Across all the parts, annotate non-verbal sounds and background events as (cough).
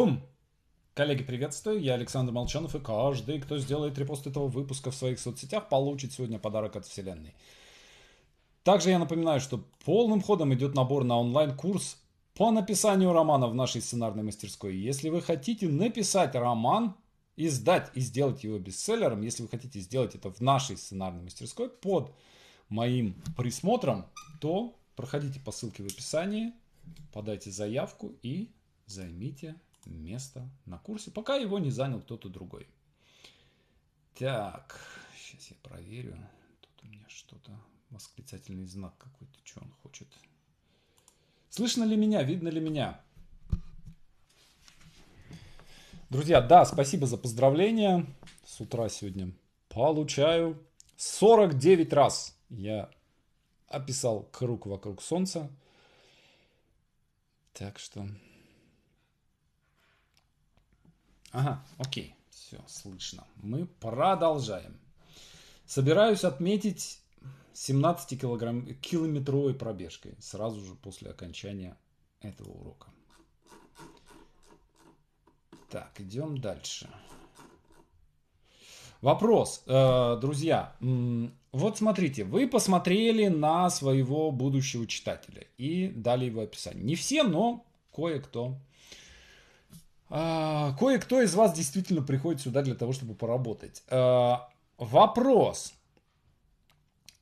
Бум! Коллеги, приветствую, я Александр Молчанов, и каждый, кто сделает репост этого выпуска в своих соцсетях, получит сегодня подарок от Вселенной. Также я напоминаю, что полным ходом идет набор на онлайн-курс по написанию романа в нашей сценарной мастерской. Если вы хотите написать роман, издать и сделать его бестселлером, если вы хотите сделать это в нашей сценарной мастерской под моим присмотром, то проходите по ссылке в описании, подайте заявку и займите место на курсе, пока его не занял кто-то другой. Так, сейчас я проверю. Тут у меня что-то, восклицательный знак какой-то, что он хочет. Слышно ли меня, видно ли меня? Друзья, да, спасибо за поздравления. С утра сегодня получаю 49 раз. Я описал круг вокруг Солнца. Так что Ага, окей, все, слышно. Мы продолжаем. Собираюсь отметить 17-километровой пробежкой сразу же после окончания этого урока. Так, идем дальше. Вопрос, э, друзья. Вот смотрите, вы посмотрели на своего будущего читателя и дали его описание. Не все, но кое-кто а, кое-кто из вас действительно приходит сюда для того, чтобы поработать. А, вопрос.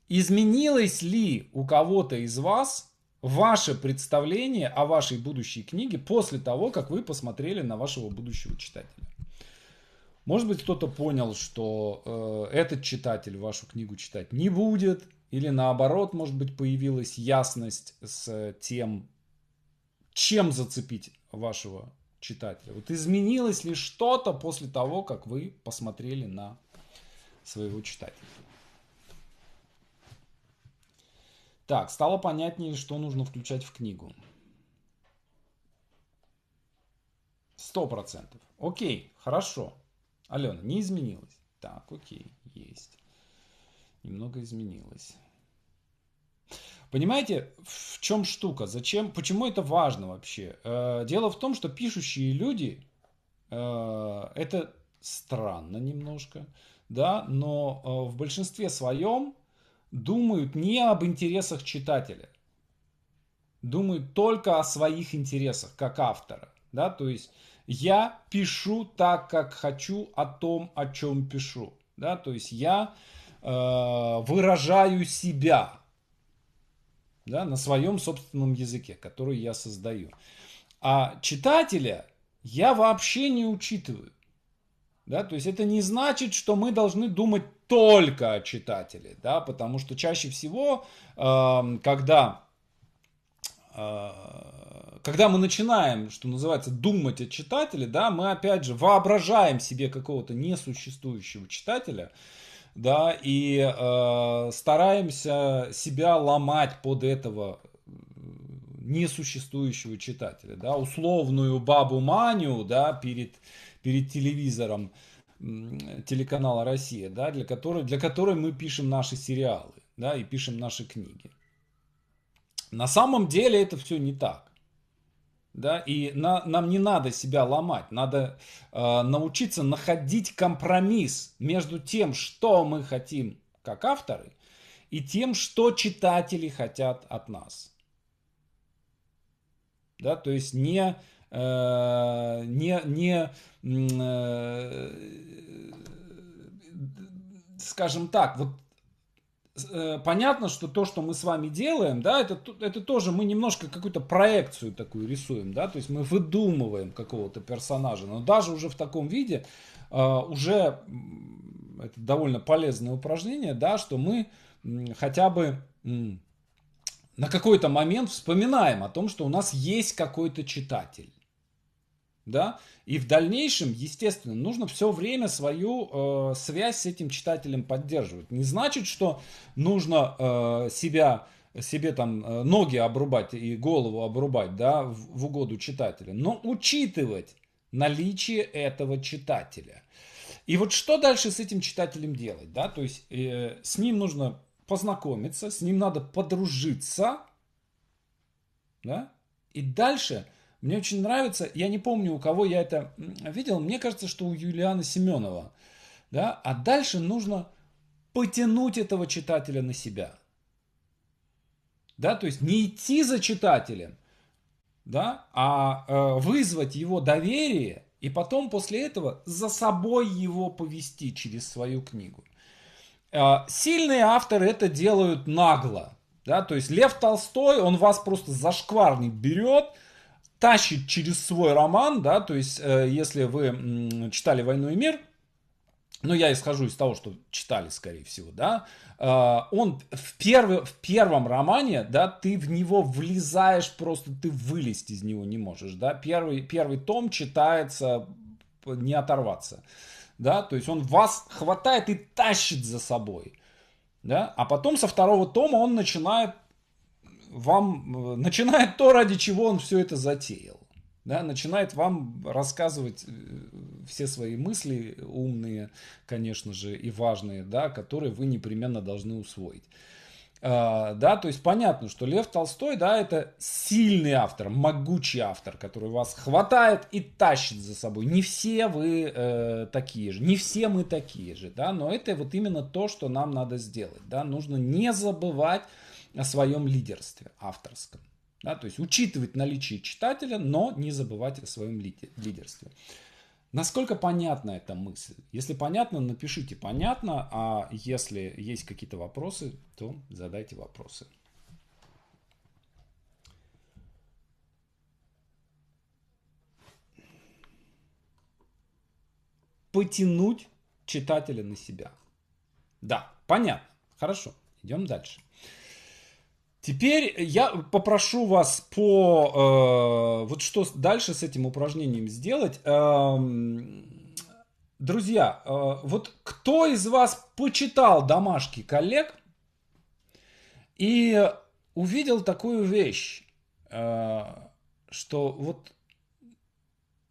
Изменилось ли у кого-то из вас ваше представление о вашей будущей книге после того, как вы посмотрели на вашего будущего читателя? Может быть, кто-то понял, что э, этот читатель вашу книгу читать не будет, или наоборот, может быть, появилась ясность с тем, чем зацепить вашего читателя? Вот изменилось ли что-то после того, как вы посмотрели на своего читателя? Так, стало понятнее, что нужно включать в книгу. Сто процентов. Окей, хорошо. Алена, не изменилось. Так, окей, есть. Немного изменилось. Понимаете, в чем штука? Зачем? Почему это важно вообще? Э, дело в том, что пишущие люди э, это странно немножко, да, но э, в большинстве своем думают не об интересах читателя, думают только о своих интересах как автора, да, то есть я пишу так, как хочу, о том, о чем пишу, да, то есть я выражаю себя, да, на своем собственном языке, который я создаю. А читателя я вообще не учитываю. Да, то есть это не значит, что мы должны думать только о читателе, да, потому что чаще всего, э, когда, э, когда мы начинаем, что называется, думать о читателе, да, мы опять же воображаем себе какого-то несуществующего читателя, да, и э, стараемся себя ломать под этого несуществующего читателя, да, условную бабу Маню, да, перед, перед телевизором телеканала Россия, да, для которой, для которой мы пишем наши сериалы, да, и пишем наши книги. На самом деле это все не так да, и на, нам не надо себя ломать, надо э, научиться находить компромисс между тем, что мы хотим как авторы, и тем, что читатели хотят от нас. Да, то есть не, э, не, не э, скажем так, вот Э, понятно, что то, что мы с вами делаем, да, это, это тоже мы немножко какую-то проекцию такую рисуем, да, то есть мы выдумываем какого-то персонажа, но даже уже в таком виде а, уже это довольно полезное упражнение, да, что мы хотя бы на какой-то момент вспоминаем о том, что у нас есть какой-то читатель да, и в дальнейшем, естественно, нужно все время свою э, связь с этим читателем поддерживать. Не значит, что нужно э, себя себе там э, ноги обрубать и голову обрубать, да, в, в угоду читателя, но учитывать наличие этого читателя. И вот что дальше с этим читателем делать, да, то есть э, с ним нужно познакомиться, с ним надо подружиться, да, и дальше мне очень нравится, я не помню, у кого я это видел, мне кажется, что у Юлиана Семенова. Да? А дальше нужно потянуть этого читателя на себя. Да? То есть не идти за читателем, да? а э, вызвать его доверие и потом после этого за собой его повести через свою книгу. Э, сильные авторы это делают нагло. Да? То есть Лев Толстой, он вас просто за шкварник берет – тащит через свой роман, да, то есть, э, если вы читали «Войну и мир», ну, я исхожу из того, что читали, скорее всего, да, э, он в, первый, в первом романе, да, ты в него влезаешь, просто ты вылезть из него не можешь, да, первый, первый том читается не оторваться, да, то есть он вас хватает и тащит за собой, да, а потом со второго тома он начинает вам э, начинает то, ради чего он все это затеял. Да, начинает вам рассказывать э, все свои мысли умные, конечно же, и важные, да, которые вы непременно должны усвоить. А, да, то есть понятно, что Лев Толстой, да, это сильный автор, могучий автор, который вас хватает и тащит за собой. Не все вы э, такие же, не все мы такие же, да, но это вот именно то, что нам надо сделать, да, нужно не забывать о своем лидерстве авторском. Да, то есть учитывать наличие читателя, но не забывать о своем лидерстве. Насколько понятна эта мысль? Если понятно, напишите понятно, а если есть какие-то вопросы, то задайте вопросы. Потянуть читателя на себя. Да, понятно. Хорошо, идем дальше. Теперь я попрошу вас по... Э, вот что дальше с этим упражнением сделать. Э, друзья, э, вот кто из вас почитал домашки коллег и увидел такую вещь, э, что вот...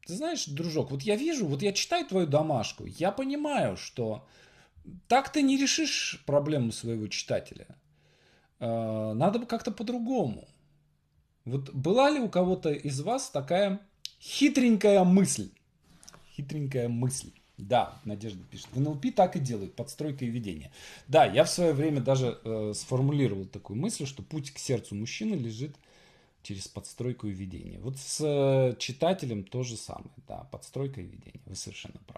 Ты знаешь, дружок, вот я вижу, вот я читаю твою домашку, я понимаю, что так ты не решишь проблему своего читателя – Э, надо бы как-то по-другому. Вот была ли у кого-то из вас такая хитренькая мысль? Хитренькая мысль. Да, Надежда пишет. В НЛП так и делают, подстройка и ведение. Да, я в свое время даже э, сформулировал такую мысль, что путь к сердцу мужчины лежит через подстройку и ведение. Вот с э, читателем то же самое, да, подстройка и ведение. Вы совершенно правы.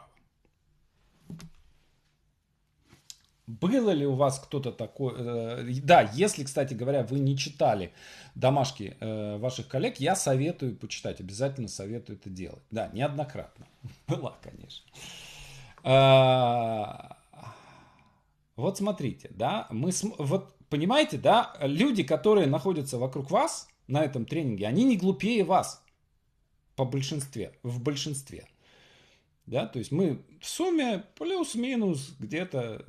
Было ли у вас кто-то такой... Э, да, если, кстати говоря, вы не читали домашки э, ваших коллег, я советую почитать. Обязательно советую это делать. Да, неоднократно. (laughs) Была, конечно. А, вот смотрите, да, мы... вот понимаете, да, люди, которые находятся вокруг вас на этом тренинге, они не глупее вас по большинстве, в большинстве. Да, то есть мы в сумме плюс-минус где-то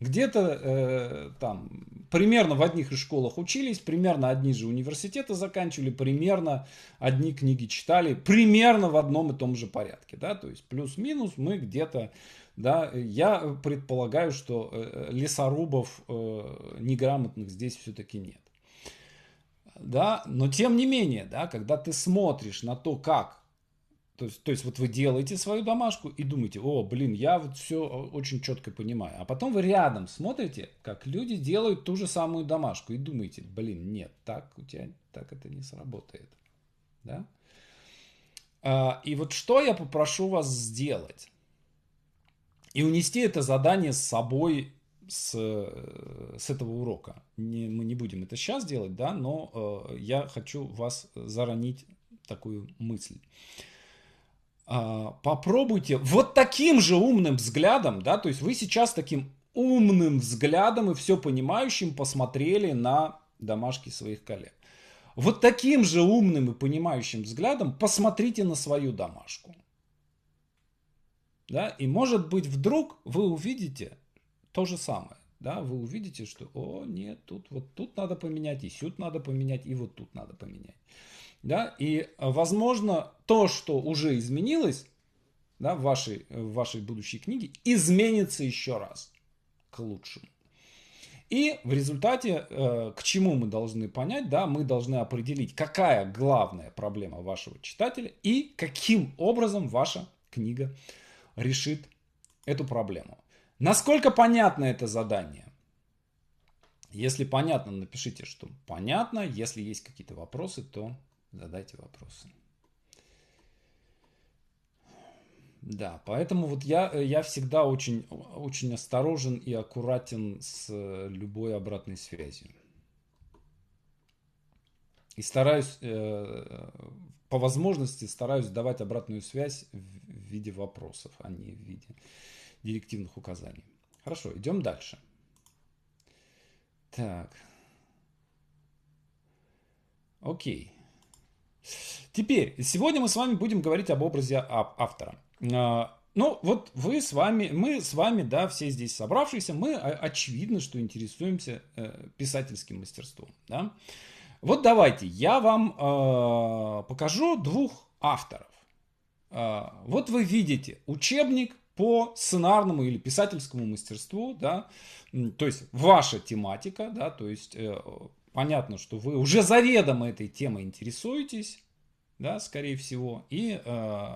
где-то э, там примерно в одних из школах учились, примерно одни же университеты заканчивали, примерно одни книги читали, примерно в одном и том же порядке, да, то есть плюс-минус мы где-то, да, я предполагаю, что э, лесорубов э, неграмотных здесь все-таки нет. Да, но тем не менее, да, когда ты смотришь на то, как то есть, то есть вот вы делаете свою домашку и думаете, о, блин, я вот все э, очень четко понимаю. А потом вы рядом смотрите, как люди делают ту же самую домашку и думаете, блин, нет, так у тебя так это не сработает. Да? А, и вот что я попрошу вас сделать? И унести это задание с собой с, э, с этого урока. Не, мы не будем это сейчас делать, да, но э, я хочу вас заранить такую мысль. А, попробуйте вот таким же умным взглядом, да, то есть вы сейчас таким умным взглядом и все понимающим посмотрели на домашки своих коллег. Вот таким же умным и понимающим взглядом посмотрите на свою домашку. Да, и может быть вдруг вы увидите то же самое. Да, вы увидите, что, о, нет, тут вот тут надо поменять, и сюда надо поменять, и вот тут надо поменять. Да? И, э, возможно, то, что уже изменилось да, в, вашей, э, в вашей будущей книге, изменится еще раз к лучшему. И в результате, э, к чему мы должны понять, да, мы должны определить, какая главная проблема вашего читателя и каким образом ваша книга решит эту проблему. Насколько понятно это задание? Если понятно, напишите, что понятно. Если есть какие-то вопросы, то задайте вопросы. Да, поэтому вот я, э, я всегда очень, очень осторожен и аккуратен с э, любой обратной связью. И стараюсь, э, по возможности, стараюсь давать обратную связь в виде вопросов, а не в виде директивных указаний. Хорошо, идем дальше. Так. Окей. Теперь, сегодня мы с вами будем говорить об образе автора. А, ну, вот вы с вами, мы с вами, да, все здесь собравшиеся, мы а, очевидно, что интересуемся э, писательским мастерством, да. Вот давайте, я вам э, покажу двух авторов. Э, вот вы видите учебник по сценарному или писательскому мастерству, да, то есть ваша тематика, да, то есть э, понятно, что вы уже заведомо этой темой интересуетесь, да, скорее всего, и э,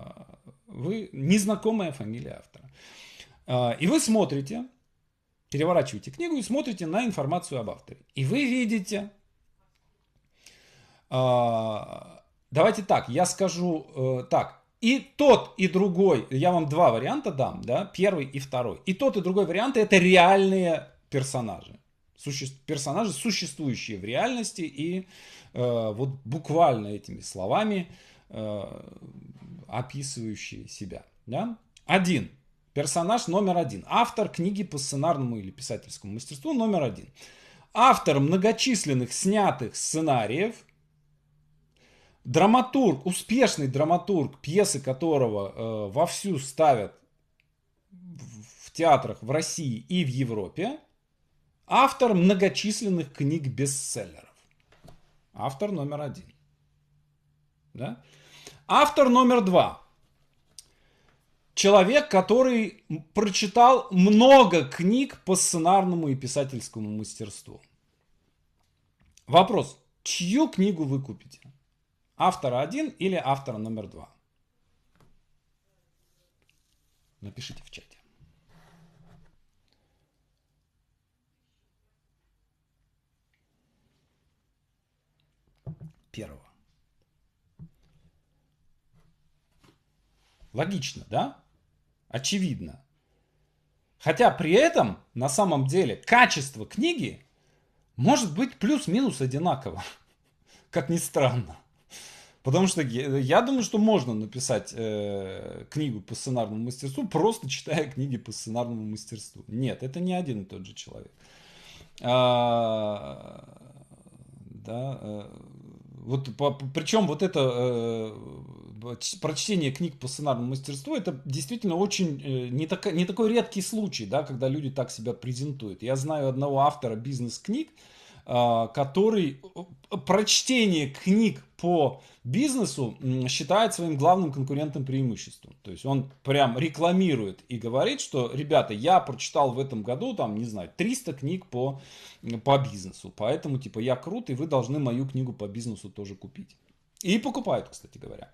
вы незнакомая фамилия автора. Э, и вы смотрите, переворачиваете книгу и смотрите на информацию об авторе. И вы видите, э, давайте так, я скажу э, так, и тот, и другой, я вам два варианта дам, да, первый и второй. И тот, и другой варианты это реальные персонажи суще... персонажи, существующие в реальности, и э, вот буквально этими словами э, описывающие себя. Да? Один. Персонаж номер один. Автор книги по сценарному или писательскому мастерству номер один. Автор многочисленных снятых сценариев. Драматург, успешный драматург, пьесы которого э, вовсю ставят в театрах в России и в Европе. Автор многочисленных книг-бестселлеров. Автор номер один. Да? Автор номер два. Человек, который прочитал много книг по сценарному и писательскому мастерству. Вопрос. Чью книгу вы купите? Автора один или автора номер два? Напишите в чате. первого. Логично, да? Очевидно. Хотя при этом, на самом деле, качество книги может быть плюс-минус одинаково. (laughs) Как ни странно. Потому что я думаю, что можно написать э, книгу по сценарному мастерству, просто читая книги по сценарному мастерству. Нет, это не один и тот же человек. А, да, э, вот, по, причем вот это э, прочтение книг по сценарному мастерству, это действительно очень э, не, так, не такой редкий случай, да, когда люди так себя презентуют. Я знаю одного автора бизнес-книг, э, а, который э, прочтение книг по бизнесу считает своим главным конкурентным преимуществом. То есть он прям рекламирует и говорит, что, ребята, я прочитал в этом году, там, не знаю, 300 книг по, по бизнесу. Поэтому, типа, я крут, и вы должны мою книгу по бизнесу тоже купить. И покупают, кстати говоря.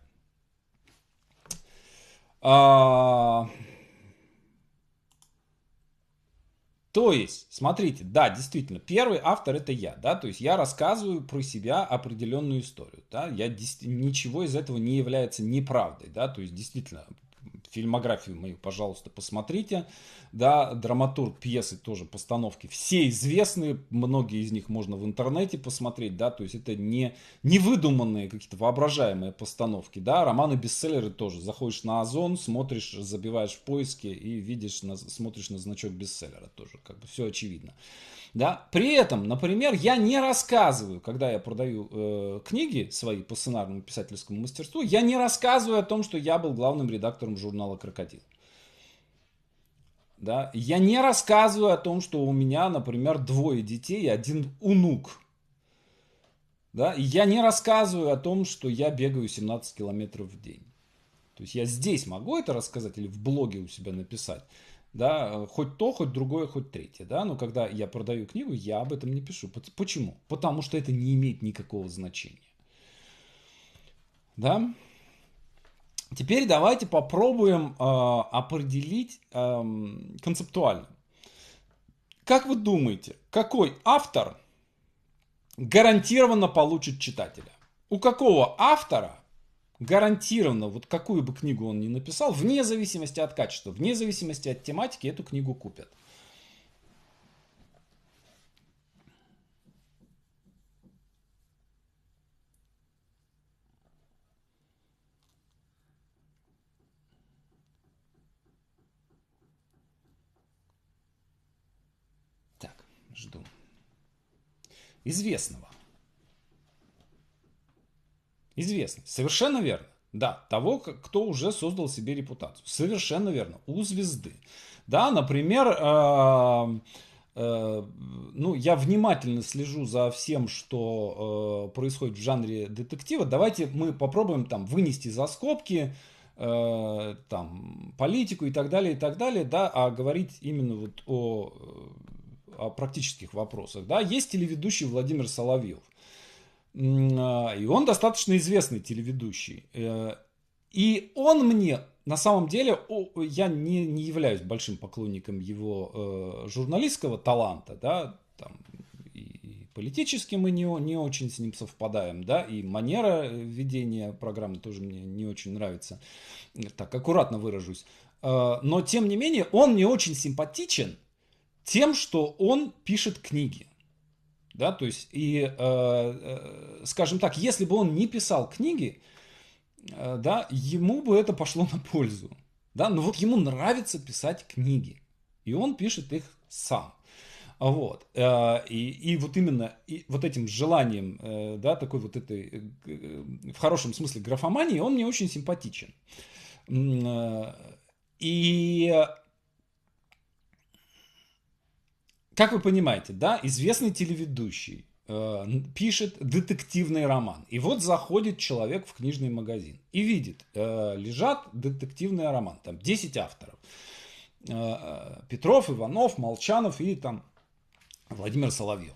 А... То есть, смотрите, да, действительно, первый автор это я, да, то есть я рассказываю про себя определенную историю, да, я ничего из этого не является неправдой, да, то есть действительно фильмографию мою, пожалуйста, посмотрите. Да, драматург, пьесы тоже, постановки все известные, многие из них можно в интернете посмотреть, да, то есть это не, не выдуманные какие-то воображаемые постановки, да, романы-бестселлеры тоже. Заходишь на Озон, смотришь, забиваешь в поиске и видишь, на, смотришь на значок бестселлера тоже, как бы все очевидно. Да? При этом, например, я не рассказываю, когда я продаю э, книги свои по сценарному писательскому мастерству, я не рассказываю о том, что я был главным редактором журнала «Крокодил». Да? Я не рассказываю о том, что у меня, например, двое детей, и один унук. Да? Я не рассказываю о том, что я бегаю 17 километров в день. То есть я здесь могу это рассказать или в блоге у себя написать да, хоть то, хоть другое, хоть третье, да, но когда я продаю книгу, я об этом не пишу. Почему? Потому что это не имеет никакого значения. Да? Теперь давайте попробуем э, определить э, концептуально. Как вы думаете, какой автор гарантированно получит читателя? У какого автора гарантированно, вот какую бы книгу он ни написал, вне зависимости от качества, вне зависимости от тематики, эту книгу купят. Так, жду. Известного. Известность. Совершенно верно. Да, того, кто уже создал себе репутацию. Совершенно верно. У звезды. Да, например, э, э, ну, я внимательно слежу за всем, что э, происходит в жанре детектива. Давайте мы попробуем там вынести за скобки э, там политику и так далее, и так далее, да, а говорить именно вот о, э, о практических вопросах, да. Есть телеведущий Владимир Соловьев – а, и он достаточно известный телеведущий. Э, и он мне, на самом деле, я не, не являюсь большим поклонником его э, журналистского таланта, да, там, и политически мы не, не очень с ним совпадаем, да, и манера э, ведения программы тоже мне не очень нравится, так, аккуратно выражусь. Но, тем не менее, он мне очень симпатичен тем, что он пишет книги. Да, то есть, и, э, э, скажем так, если бы он не писал книги, э, да, ему бы это пошло на пользу. Да, но вот ему нравится писать книги, и он пишет их сам. Вот. Э, и, и вот именно и вот этим желанием, э, да, такой вот этой, в хорошем смысле, графомании, он мне очень симпатичен. И Как вы понимаете, да, известный телеведущий э, пишет детективный роман. И вот заходит человек в книжный магазин и видит, э, лежат детективный роман, там 10 авторов. Э, э, Петров, Иванов, Молчанов и там Владимир Соловьев.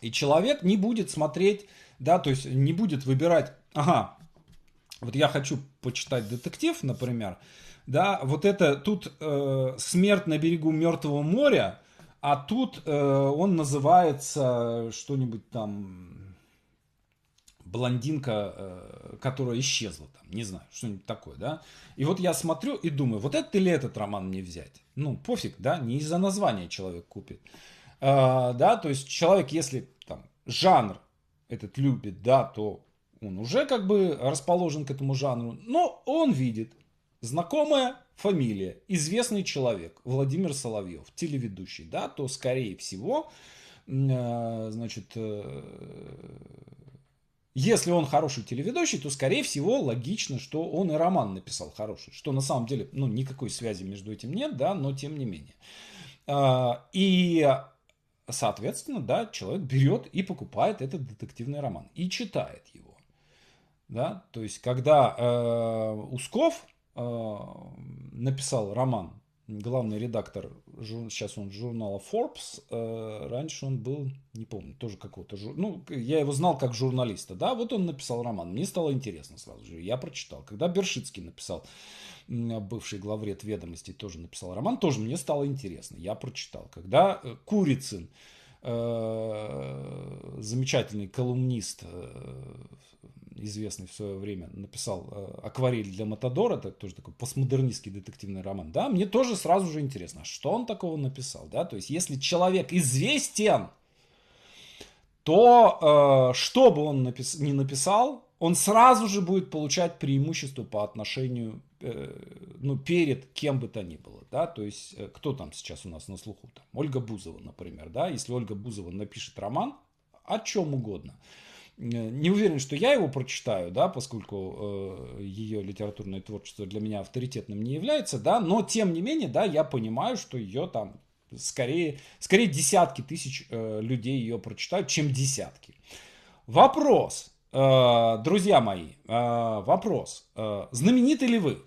И человек не будет смотреть, да, то есть не будет выбирать, ага, вот я хочу почитать детектив, например, э, да, вот это тут э, смерть на берегу Мертвого моря, а тут э, он называется что-нибудь там блондинка, э, которая исчезла там, не знаю, что-нибудь такое, да. И вот я смотрю и думаю, вот этот или этот роман мне взять? Ну, пофиг, да, не из-за названия человек купит. Э, да, то есть человек, если там жанр этот любит, да, то он уже как бы расположен к этому жанру, но он видит, Знакомая фамилия, известный человек, Владимир Соловьев, телеведущий, да, то, скорее всего, э, значит, э, если он хороший телеведущий, то, скорее всего, логично, что он и роман написал хороший. Что на самом деле, ну, никакой связи между этим нет, да, но тем не менее. А, и, соответственно, да, человек берет и покупает этот детективный роман и читает его. Да? То есть, когда э, Усков а, написал роман. Главный редактор, сейчас он журнала Forbes, э, раньше он был, не помню, тоже какого-то, жур ну, я его знал как журналиста, да, вот он написал роман, мне стало интересно сразу же, я прочитал. Когда Бершицкий написал, бывший главред ведомостей, тоже написал роман, тоже мне стало интересно, я прочитал. Когда э, Курицын, э, замечательный колумнист известный в свое время, написал э, «Акварель для Матадора», это тоже такой постмодернистский детективный роман, да, мне тоже сразу же интересно, а что он такого написал, да, то есть если человек известен, то э, что бы он напис... ни написал, он сразу же будет получать преимущество по отношению, э, ну, перед кем бы то ни было, да, то есть э, кто там сейчас у нас на слуху, там, Ольга Бузова, например, да, если Ольга Бузова напишет роман о чем угодно – Э, не уверен, что я его прочитаю, да, поскольку э, ее литературное творчество для меня авторитетным не является, да, но тем не менее, да, я понимаю, что ее там скорее, скорее десятки тысяч э, людей ее прочитают, чем десятки. Вопрос, э, друзья мои, э, вопрос, э, знамениты ли вы?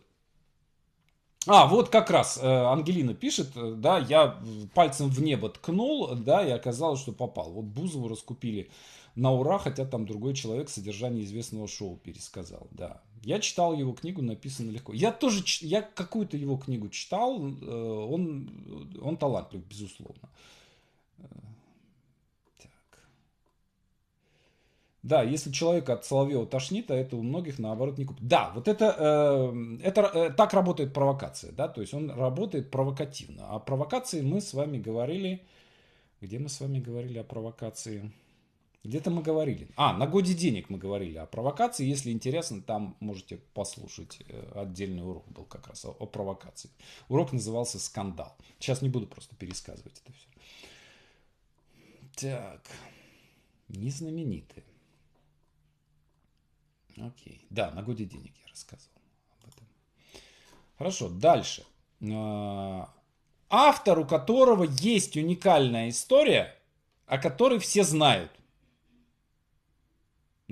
А, вот как раз э, Ангелина пишет, э, да, я пальцем в небо ткнул, да, и оказалось, что попал. Вот Бузову раскупили на ура, хотя там другой человек содержание известного шоу пересказал, да. Я читал его книгу, написано легко. Я тоже, я какую-то его книгу читал, э, он, он талантлив, безусловно. Э, так. Да, если человека от Соловьева тошнит, а это у многих наоборот не купит. Да, вот это, э, это так работает провокация, да, то есть он работает провокативно. О а провокации мы с вами говорили, где мы с вами говорили о провокации? Где-то мы говорили. А, на годе денег мы говорили о провокации. Если интересно, там можете послушать. Э, отдельный урок был как раз о, о провокации. Урок назывался «Скандал». Сейчас не буду просто пересказывать это все. Так. Незнаменитые. Окей. Да, на годе денег я рассказывал об этом. Хорошо, дальше. А, автор, у которого есть уникальная история, о которой все знают.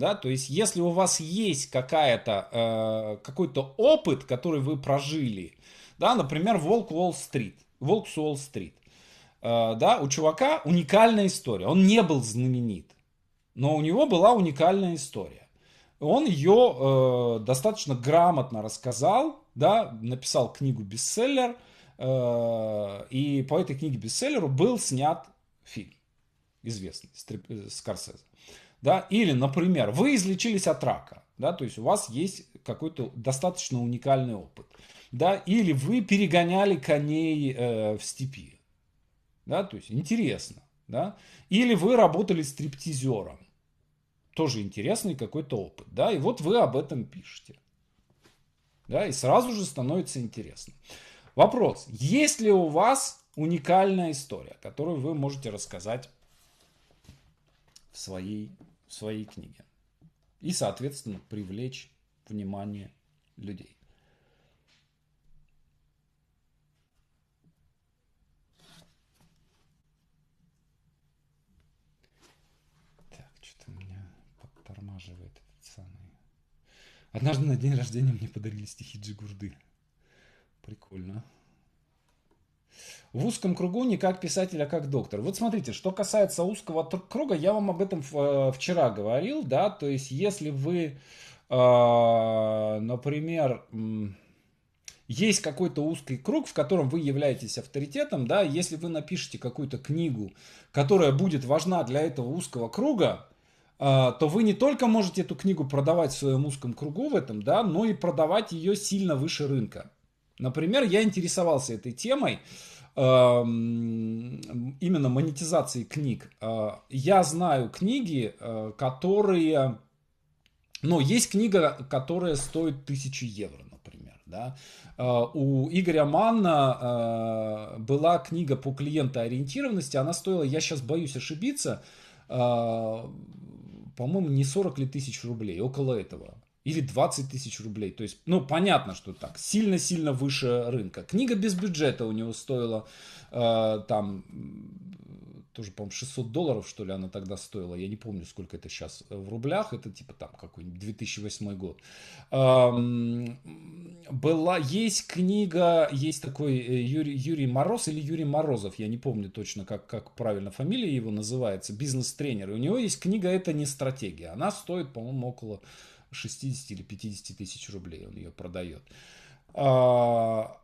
Да, то есть, если у вас есть какая-то, э, какой-то опыт, который вы прожили, да, например, Волк Уолл-стрит, Волк с Уолл-стрит, э, да, у чувака уникальная история, он не был знаменит, но у него была уникальная история. Он ее э, достаточно грамотно рассказал, да, написал книгу бестселлер, э, и по этой книге бестселлеру был снят фильм известный э, Скорсезе да, или, например, вы излечились от рака, да, то есть у вас есть какой-то достаточно уникальный опыт, да, или вы перегоняли коней э, в степи, да, то есть интересно, да, или вы работали стриптизером, тоже интересный какой-то опыт, да, и вот вы об этом пишете, да, и сразу же становится интересно. Вопрос, есть ли у вас уникальная история, которую вы можете рассказать в своей в своей книге. И, соответственно, привлечь внимание людей. Так, что-то поддерживает этот самый. Однажды на день рождения мне подарили стихи Джигурды. Прикольно в узком кругу не как писатель, а как доктор. Вот смотрите, что касается узкого круга, я вам об этом э, вчера говорил, да, то есть если вы, э, например, есть какой-то узкий круг, в котором вы являетесь авторитетом, да, если вы напишете какую-то книгу, которая будет важна для этого узкого круга, э, то вы не только можете эту книгу продавать в своем узком кругу в этом, да, но и продавать ее сильно выше рынка. Например, я интересовался этой темой эм, именно монетизации книг. Э, я знаю книги, э, которые... но ну, есть книга, которая стоит тысячу евро, например. Да? Э, у Игоря Манна была книга по клиентоориентированности. Она стоила, я сейчас боюсь ошибиться, по-моему, не 40 ли тысяч рублей, около этого или 20 тысяч рублей. То есть, ну, понятно, что так, сильно-сильно выше рынка. Книга без бюджета у него стоила э, там, тоже, по-моему, 600 долларов, что ли, она тогда стоила. Я не помню, сколько это сейчас в рублях. Это типа там какой-нибудь 2008 год. Эм, была, есть книга, есть такой э, Юрий, Юрий Мороз или Юрий Морозов, я не помню точно, как, как правильно фамилия его называется, бизнес-тренер. И у него есть книга «Это не стратегия». Она стоит, по-моему, около 60 или 50 тысяч рублей он ее продает. А,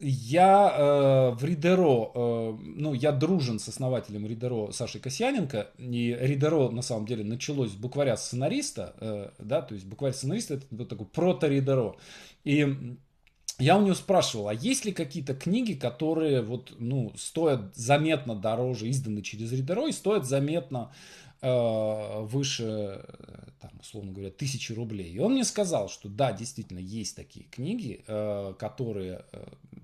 я э, в Ридеро, э, ну, я дружен с основателем Ридеро Сашей Касьяненко, и Ридеро, на самом деле, началось с букваря сценариста, э, да, то есть букварь сценариста это вот такой прото-Ридеро, и я у него спрашивал, а есть ли какие-то книги, которые вот, ну, стоят заметно дороже, изданы через Ридеро и стоят заметно Э, выше, э, там, условно говоря, тысячи рублей. И он мне сказал, что да, действительно, есть такие книги, э, которые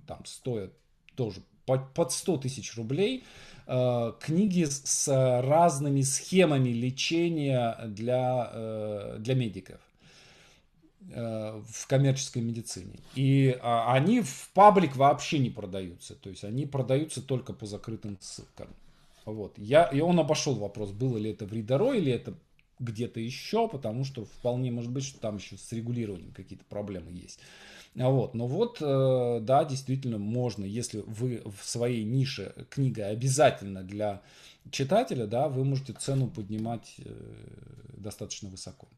там стоят тоже под 100 тысяч рублей книги с разными схемами лечения для, для медиков в коммерческой медицине. И а, они в паблик вообще не продаются. То есть они продаются только по закрытым ссылкам. Вот. Я, и он обошел вопрос, было ли это в Ридоро или это где-то еще, потому что вполне может быть, что там еще с регулированием какие-то проблемы есть. А вот. Но вот, э, да, действительно можно, если вы в своей нише книга обязательно для читателя, да, вы можете цену поднимать э, достаточно высоко.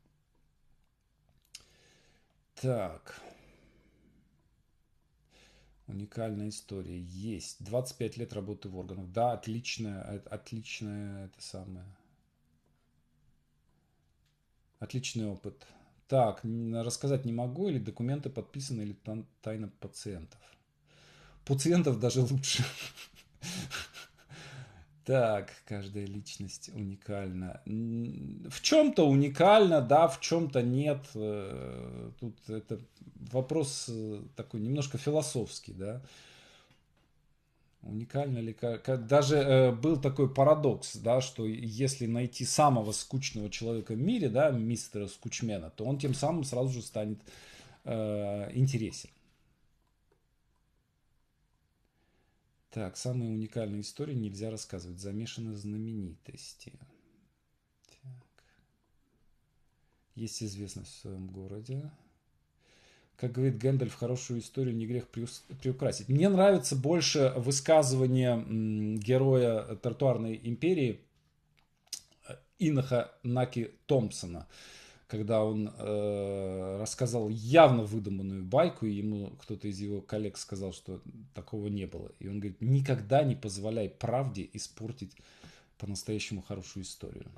Так. Уникальная история. Есть. 25 лет работы в органах. Да, отличная, э, отличная это самое. Отличный опыт. Так, рассказать не могу, или документы подписаны, или тайна пациентов. Пациентов даже лучше. Так, каждая личность уникальна. В чем-то уникальна, да, в чем-то нет. Э, тут это вопрос э, такой немножко философский, да. Уникально ли как даже э, был такой парадокс, да, что если найти самого скучного человека в мире, да, мистера скучмена, то он тем самым сразу же станет э, интересен. Так, самые уникальные истории нельзя рассказывать. Замешаны знаменитости. Так. Есть известность в своем городе. Как говорит Гэндальф, хорошую историю не грех приукрасить. Мне нравится больше высказывание героя тротуарной империи Иноха Наки Томпсона когда он э, рассказал явно выдуманную байку, и ему кто-то из его коллег сказал, что такого не было. И он говорит, никогда не позволяй правде испортить по-настоящему хорошую историю.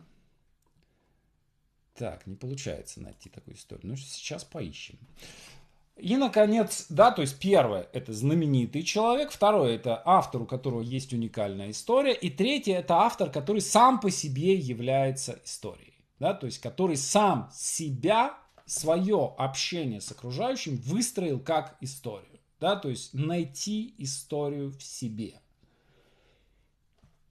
Так, не получается найти такую историю. Ну, сейчас поищем. И, наконец, да, то есть первое – это знаменитый человек, второе – это автор, у которого есть уникальная история, и третье – это автор, который сам по себе является историей да, то есть который сам себя, свое общение с окружающим выстроил как историю, да, то есть найти историю в себе,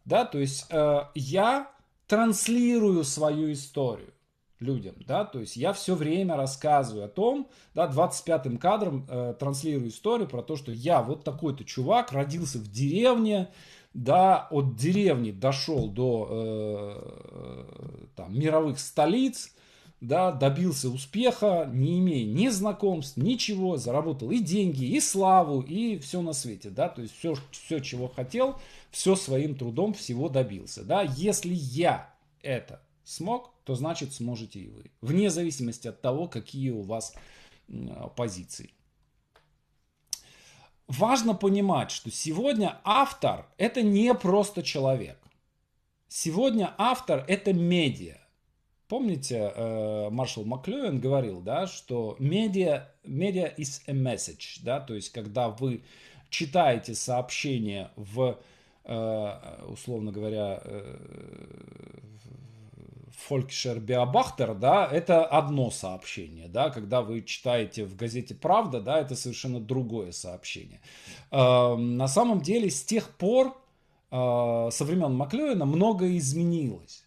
да, то есть э, я транслирую свою историю людям, да, то есть я все время рассказываю о том, да, 25-м кадром э, транслирую историю про то, что я вот такой-то чувак, родился в деревне, да, от деревни дошел до э, там, мировых столиц, да, добился успеха, не имея ни знакомств, ничего, заработал и деньги, и славу, и все на свете, да, то есть все, все чего хотел, все своим трудом всего добился, да, если я это смог, то значит сможете и вы, вне зависимости от того, какие у вас позиции важно понимать, что сегодня автор – это не просто человек. Сегодня автор – это медиа. Помните, э, маршал Маклюэн говорил, да, что медиа, медиа is a message, да, то есть когда вы читаете сообщение в, э, условно говоря, э, Фолькшер Биобахтер, да, это одно сообщение, да, когда вы читаете в газете «Правда», да, это совершенно другое сообщение. Э, на самом деле с тех пор, э, со времен Маклюина, многое изменилось.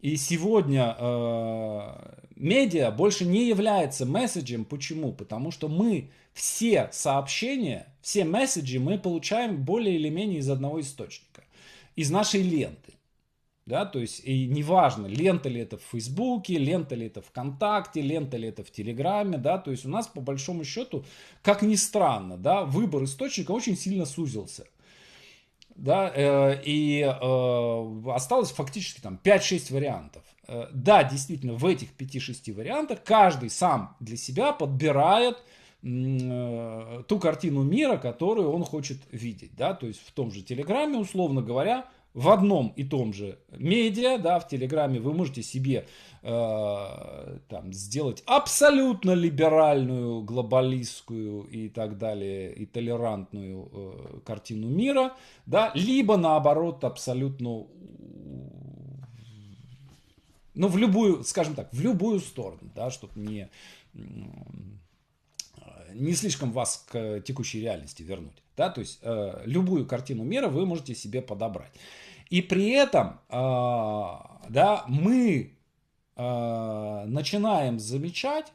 И сегодня э, медиа больше не является месседжем. Почему? Потому что мы все сообщения, все месседжи мы получаем более или менее из одного источника. Из нашей ленты. Да, то есть и неважно, лента ли это в Фейсбуке, лента ли это ВКонтакте, лента ли это в Телеграме, да, то есть у нас по большому счету, как ни странно, да, выбор источника очень сильно сузился. Да, э, и э, осталось фактически там 5-6 вариантов. Э, да, действительно, в этих 5-6 вариантах каждый сам для себя подбирает э, ту картину мира, которую он хочет видеть, да, то есть в том же Телеграме, условно говоря, в одном и том же медиа, да, в Телеграме вы можете себе э, там сделать абсолютно либеральную, глобалистскую и так далее, и толерантную э, картину мира, да, либо наоборот абсолютно ну, в любую, скажем так, в любую сторону, да, чтобы не не слишком вас к э, текущей реальности вернуть. Да? То есть э, любую картину мира вы можете себе подобрать. И при этом э, да, мы э, начинаем замечать,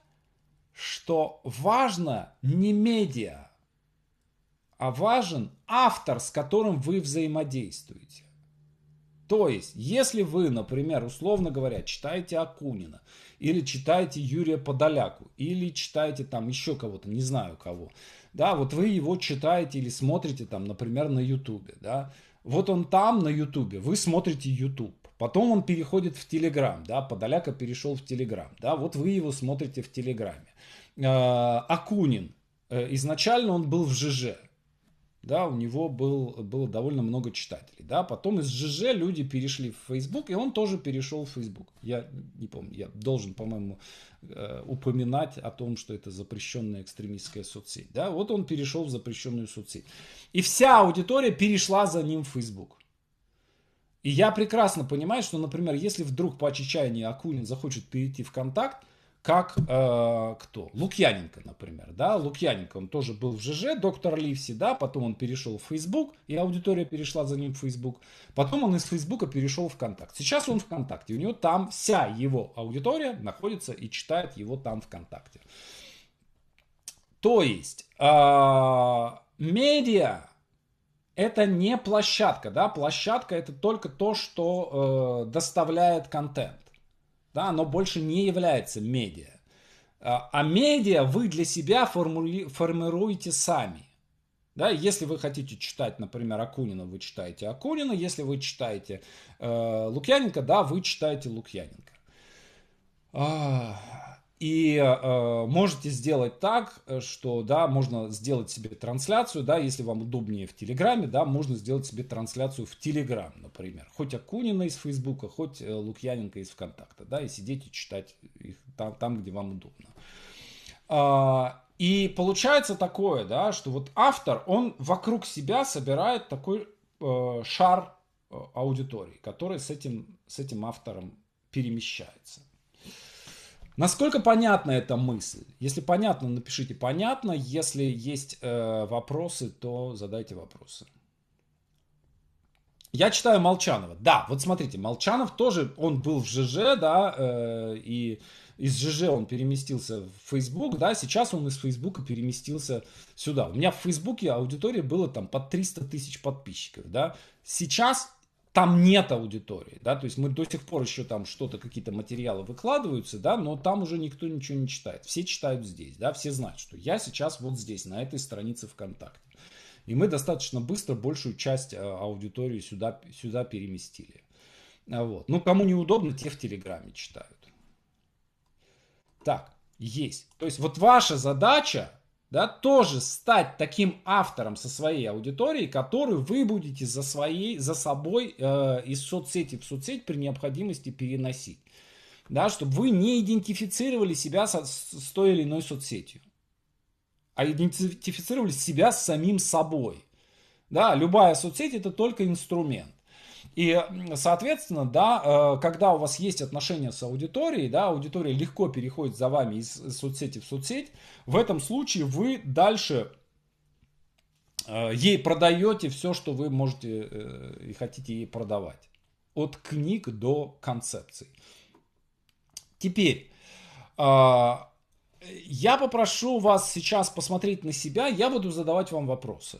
что важно не медиа, а важен автор, с которым вы взаимодействуете. То есть, если вы, например, условно говоря, читаете Акунина, или читаете Юрия Подоляку, или читаете там еще кого-то, не знаю кого, да, вот вы его читаете или смотрите там, например, на Ютубе, да, вот он там на Ютубе, вы смотрите Ютуб, потом он переходит в Телеграм, да, Подоляка перешел в Телеграм, да, вот вы его смотрите в Телеграме. А, Акунин, э, изначально он был в ЖЖ, да, у него был, было довольно много читателей, да, потом из ЖЖ люди перешли в Facebook, и он тоже перешел в Facebook. Я не помню, я должен, по-моему, э, упоминать о том, что это запрещенная экстремистская соцсеть, да, вот он перешел в запрещенную соцсеть. И вся аудитория перешла за ним в Facebook. И я прекрасно понимаю, что, например, если вдруг по отчаянию Акунин захочет перейти в контакт, как э, кто? Лукьяненко, например, да, Лукьяненко, он тоже был в ЖЖ, доктор Ливси, да, потом он перешел в Facebook, и аудитория перешла за ним в Facebook, потом он из Фейсбука перешел в ВКонтакт. Сейчас он ВКонтакте, у него там вся его аудитория находится и читает его там ВКонтакте. То есть, э, медиа, это не площадка, да, площадка это только то, что э, доставляет контент да, оно больше не является медиа. А, а медиа вы для себя формули, формируете сами. Да, если вы хотите читать, например, Акунина, вы читаете Акунина. Если вы читаете э, Лукьяненко, да, вы читаете Лукьяненко. А, и э, можете сделать так, э, что, да, можно сделать себе трансляцию, да, если вам удобнее в Телеграме, да, можно сделать себе трансляцию в Телеграм, например. Хоть Акунина из Фейсбука, хоть э, Лукьяненко из ВКонтакта, да, и сидеть и читать их там, там где вам удобно. А, и получается такое, да, что вот автор, он вокруг себя собирает такой э, шар э, аудитории, который с этим, с этим автором перемещается. Насколько понятна эта мысль? Если понятно, напишите понятно. Если есть э, вопросы, то задайте вопросы. Я читаю Молчанова. Да, вот смотрите, Молчанов тоже, он был в ЖЖ, да, э, и из ЖЖ он переместился в Facebook, да, сейчас он из Фейсбука переместился сюда. У меня в Фейсбуке аудитория была там по 300 тысяч подписчиков, да. Сейчас там нет аудитории, да, то есть мы до сих пор еще там что-то, какие-то материалы выкладываются, да, но там уже никто ничего не читает. Все читают здесь, да, все знают, что я сейчас вот здесь, на этой странице ВКонтакте. И мы достаточно быстро большую часть а, аудитории сюда, сюда переместили. А, вот. Ну, кому неудобно, те в Телеграме читают. Так, есть. То есть вот ваша задача да, тоже стать таким автором со своей аудиторией, которую вы будете за, своей, за собой э, из соцсети в соцсеть при необходимости переносить. Да, чтобы вы не идентифицировали себя со, с той или иной соцсетью, а идентифицировали себя с самим собой. Да, любая соцсеть это только инструмент. И, соответственно, да, э, когда у вас есть отношения с аудиторией, да, аудитория легко переходит за вами из соцсети в соцсеть, в этом случае вы дальше э, ей продаете все, что вы можете э, и хотите ей продавать. От книг до концепций. Теперь, я попрошу вас сейчас посмотреть на себя, я буду задавать вам вопросы.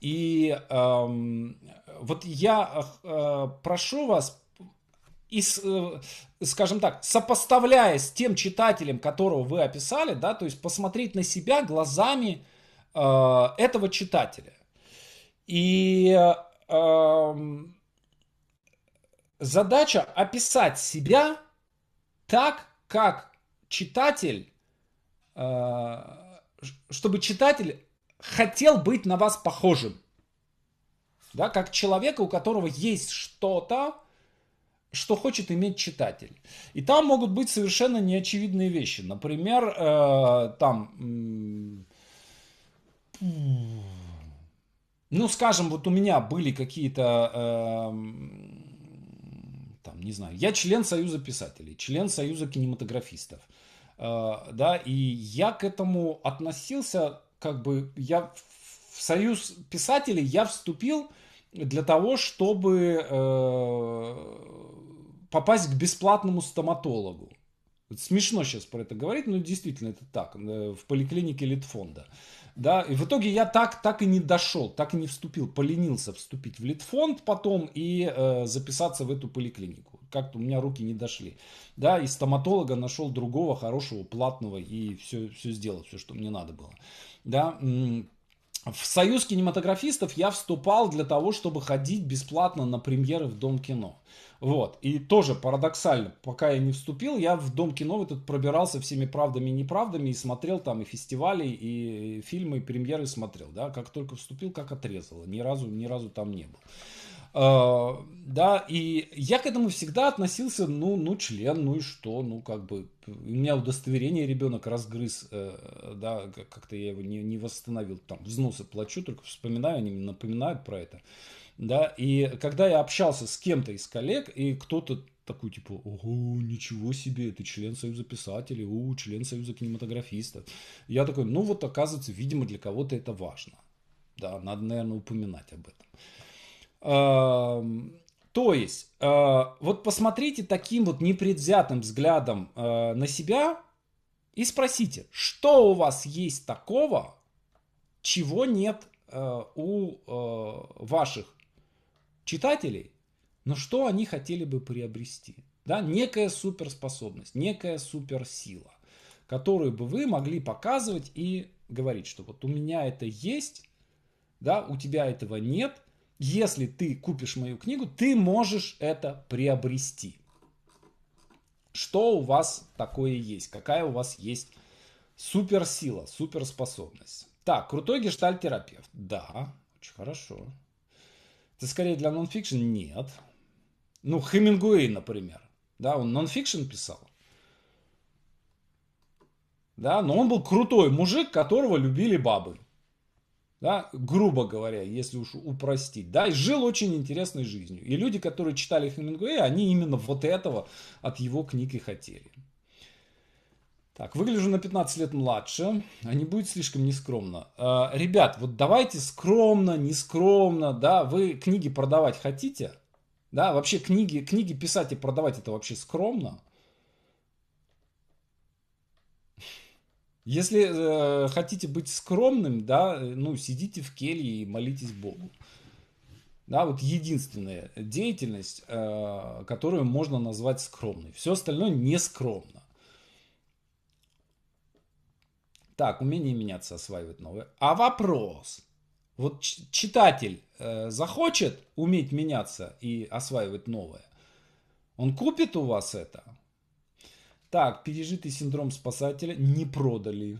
И эм, вот я э, прошу вас и, э, скажем так, сопоставляя с тем читателем, которого вы описали, да, то есть посмотреть на себя глазами э, этого читателя. И э, задача описать себя так, как читатель, э, чтобы читатель хотел быть на вас похожим да, как человека, у которого есть что-то, что хочет иметь читатель. И там могут быть совершенно неочевидные вещи. Например, э, там, э, ну, скажем, вот у меня были какие-то, э, там, не знаю, я член Союза писателей, член Союза кинематографистов, э, да, и я к этому относился, как бы, я в Союз писателей я вступил для того, чтобы э, попасть к бесплатному стоматологу. Смешно сейчас про это говорить, но действительно это так, э, в поликлинике Литфонда. Да, и в итоге я так, так и не дошел, так и не вступил, поленился вступить в Литфонд потом и э, записаться в эту поликлинику. Как-то у меня руки не дошли. Да, и стоматолога нашел другого, хорошего, платного и все, все сделал, все, что мне надо было. Да, в союз кинематографистов я вступал для того, чтобы ходить бесплатно на премьеры в Дом кино. Вот. И тоже парадоксально, пока я не вступил, я в Дом кино этот пробирался всеми правдами и неправдами и смотрел там и фестивали, и фильмы, и премьеры смотрел. Да? Как только вступил, как отрезало. Ни разу, ни разу там не был. А, да, и я к этому всегда относился, ну, ну, член, ну и что, ну, как бы, у меня удостоверение ребенок разгрыз, э, да, как-то я его не, не восстановил, там, взносы плачу, только вспоминаю, они напоминают про это, да, и когда я общался с кем-то из коллег, и кто-то такой, типа, ого, ничего себе, ты член Союза писателей, у, член Союза кинематографистов, я такой, ну, вот, оказывается, видимо, для кого-то это важно, да, надо, наверное, упоминать об этом. То есть, а, вот посмотрите таким вот непредвзятым взглядом а, на себя и спросите, что у вас есть такого, чего нет а, у ваших читателей, но что они хотели бы приобрести. Да, некая суперспособность, некая суперсила, которую бы вы могли показывать и говорить, что вот у меня это есть, да, у тебя этого нет – если ты купишь мою книгу, ты можешь это приобрести. Что у вас такое есть? Какая у вас есть суперсила, суперспособность? Так, крутой гештальтерапевт. Да, очень хорошо. Это скорее для нонфикшн? Нет. Ну, Хемингуэй, например. Да, он нонфикшн писал. Да, но он был крутой мужик, которого любили бабы да, грубо говоря, если уж упростить, да, и жил очень интересной жизнью. И люди, которые читали Хемингуэя, они именно вот этого от его книг и хотели. Так, выгляжу на 15 лет младше, а не будет слишком нескромно. Э, ребят, вот давайте скромно, нескромно, да, вы книги продавать хотите? Да, вообще книги, книги писать и продавать это вообще скромно. Если э, хотите быть скромным, да, э, ну, сидите в келье и молитесь Богу. Да, вот единственная деятельность, э, которую можно назвать скромной. Все остальное не скромно. Так, умение меняться, осваивать новое. А вопрос. Вот читатель э, захочет уметь меняться и осваивать новое. Он купит у вас это? Так, пережитый синдром спасателя не продали.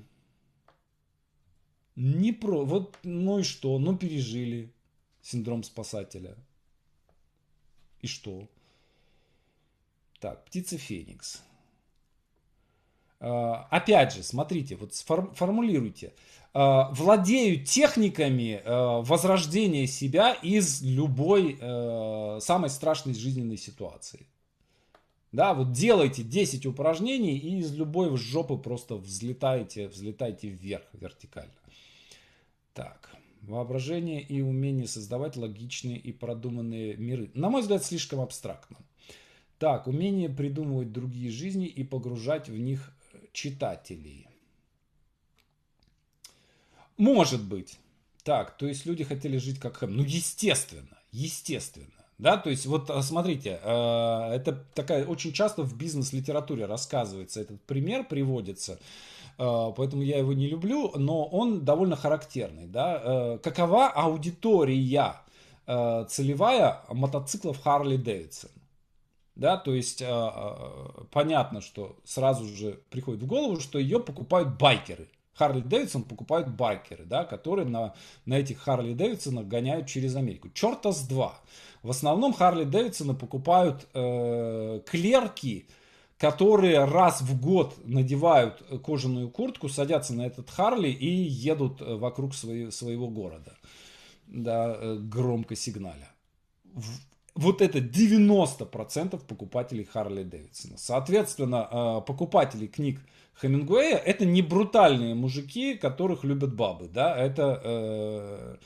Не про... Вот, ну и что? Ну пережили синдром спасателя. И что? Так, птица Феникс. А, опять же, смотрите, вот формулируйте. А, владею техниками а, возрождения себя из любой самой страшной жизненной ситуации. Да, вот делайте 10 упражнений и из любой жопы просто взлетайте, взлетайте вверх вертикально. Так, воображение и умение создавать логичные и продуманные миры. На мой взгляд, слишком абстрактно. Так, умение придумывать другие жизни и погружать в них э, читателей. Может быть. Так, то есть люди хотели жить как Хэм. Ну, естественно, естественно. Да, то есть вот а, смотрите, а, это такая очень часто в бизнес-литературе рассказывается, этот пример приводится, а, поэтому я его не люблю, но он довольно характерный. Да? Какова аудитория целевая мотоциклов Харли Дэвидсон? Да, то есть понятно, что сразу же приходит в голову, что ее покупают байкеры. Харли Дэвидсон покупают байкеры, да, которые на, на этих Харли Дэвидсонах гоняют через Америку. Черта с два. В основном Харли Дэвидсона покупают э, клерки, которые раз в год надевают кожаную куртку, садятся на этот Харли и едут э, вокруг свои, своего города, да, э, громко сигналя. Вот это 90% покупателей Харли Дэвидсона. Соответственно, э, покупатели книг Хемингуэя это не брутальные мужики, которых любят бабы, да, это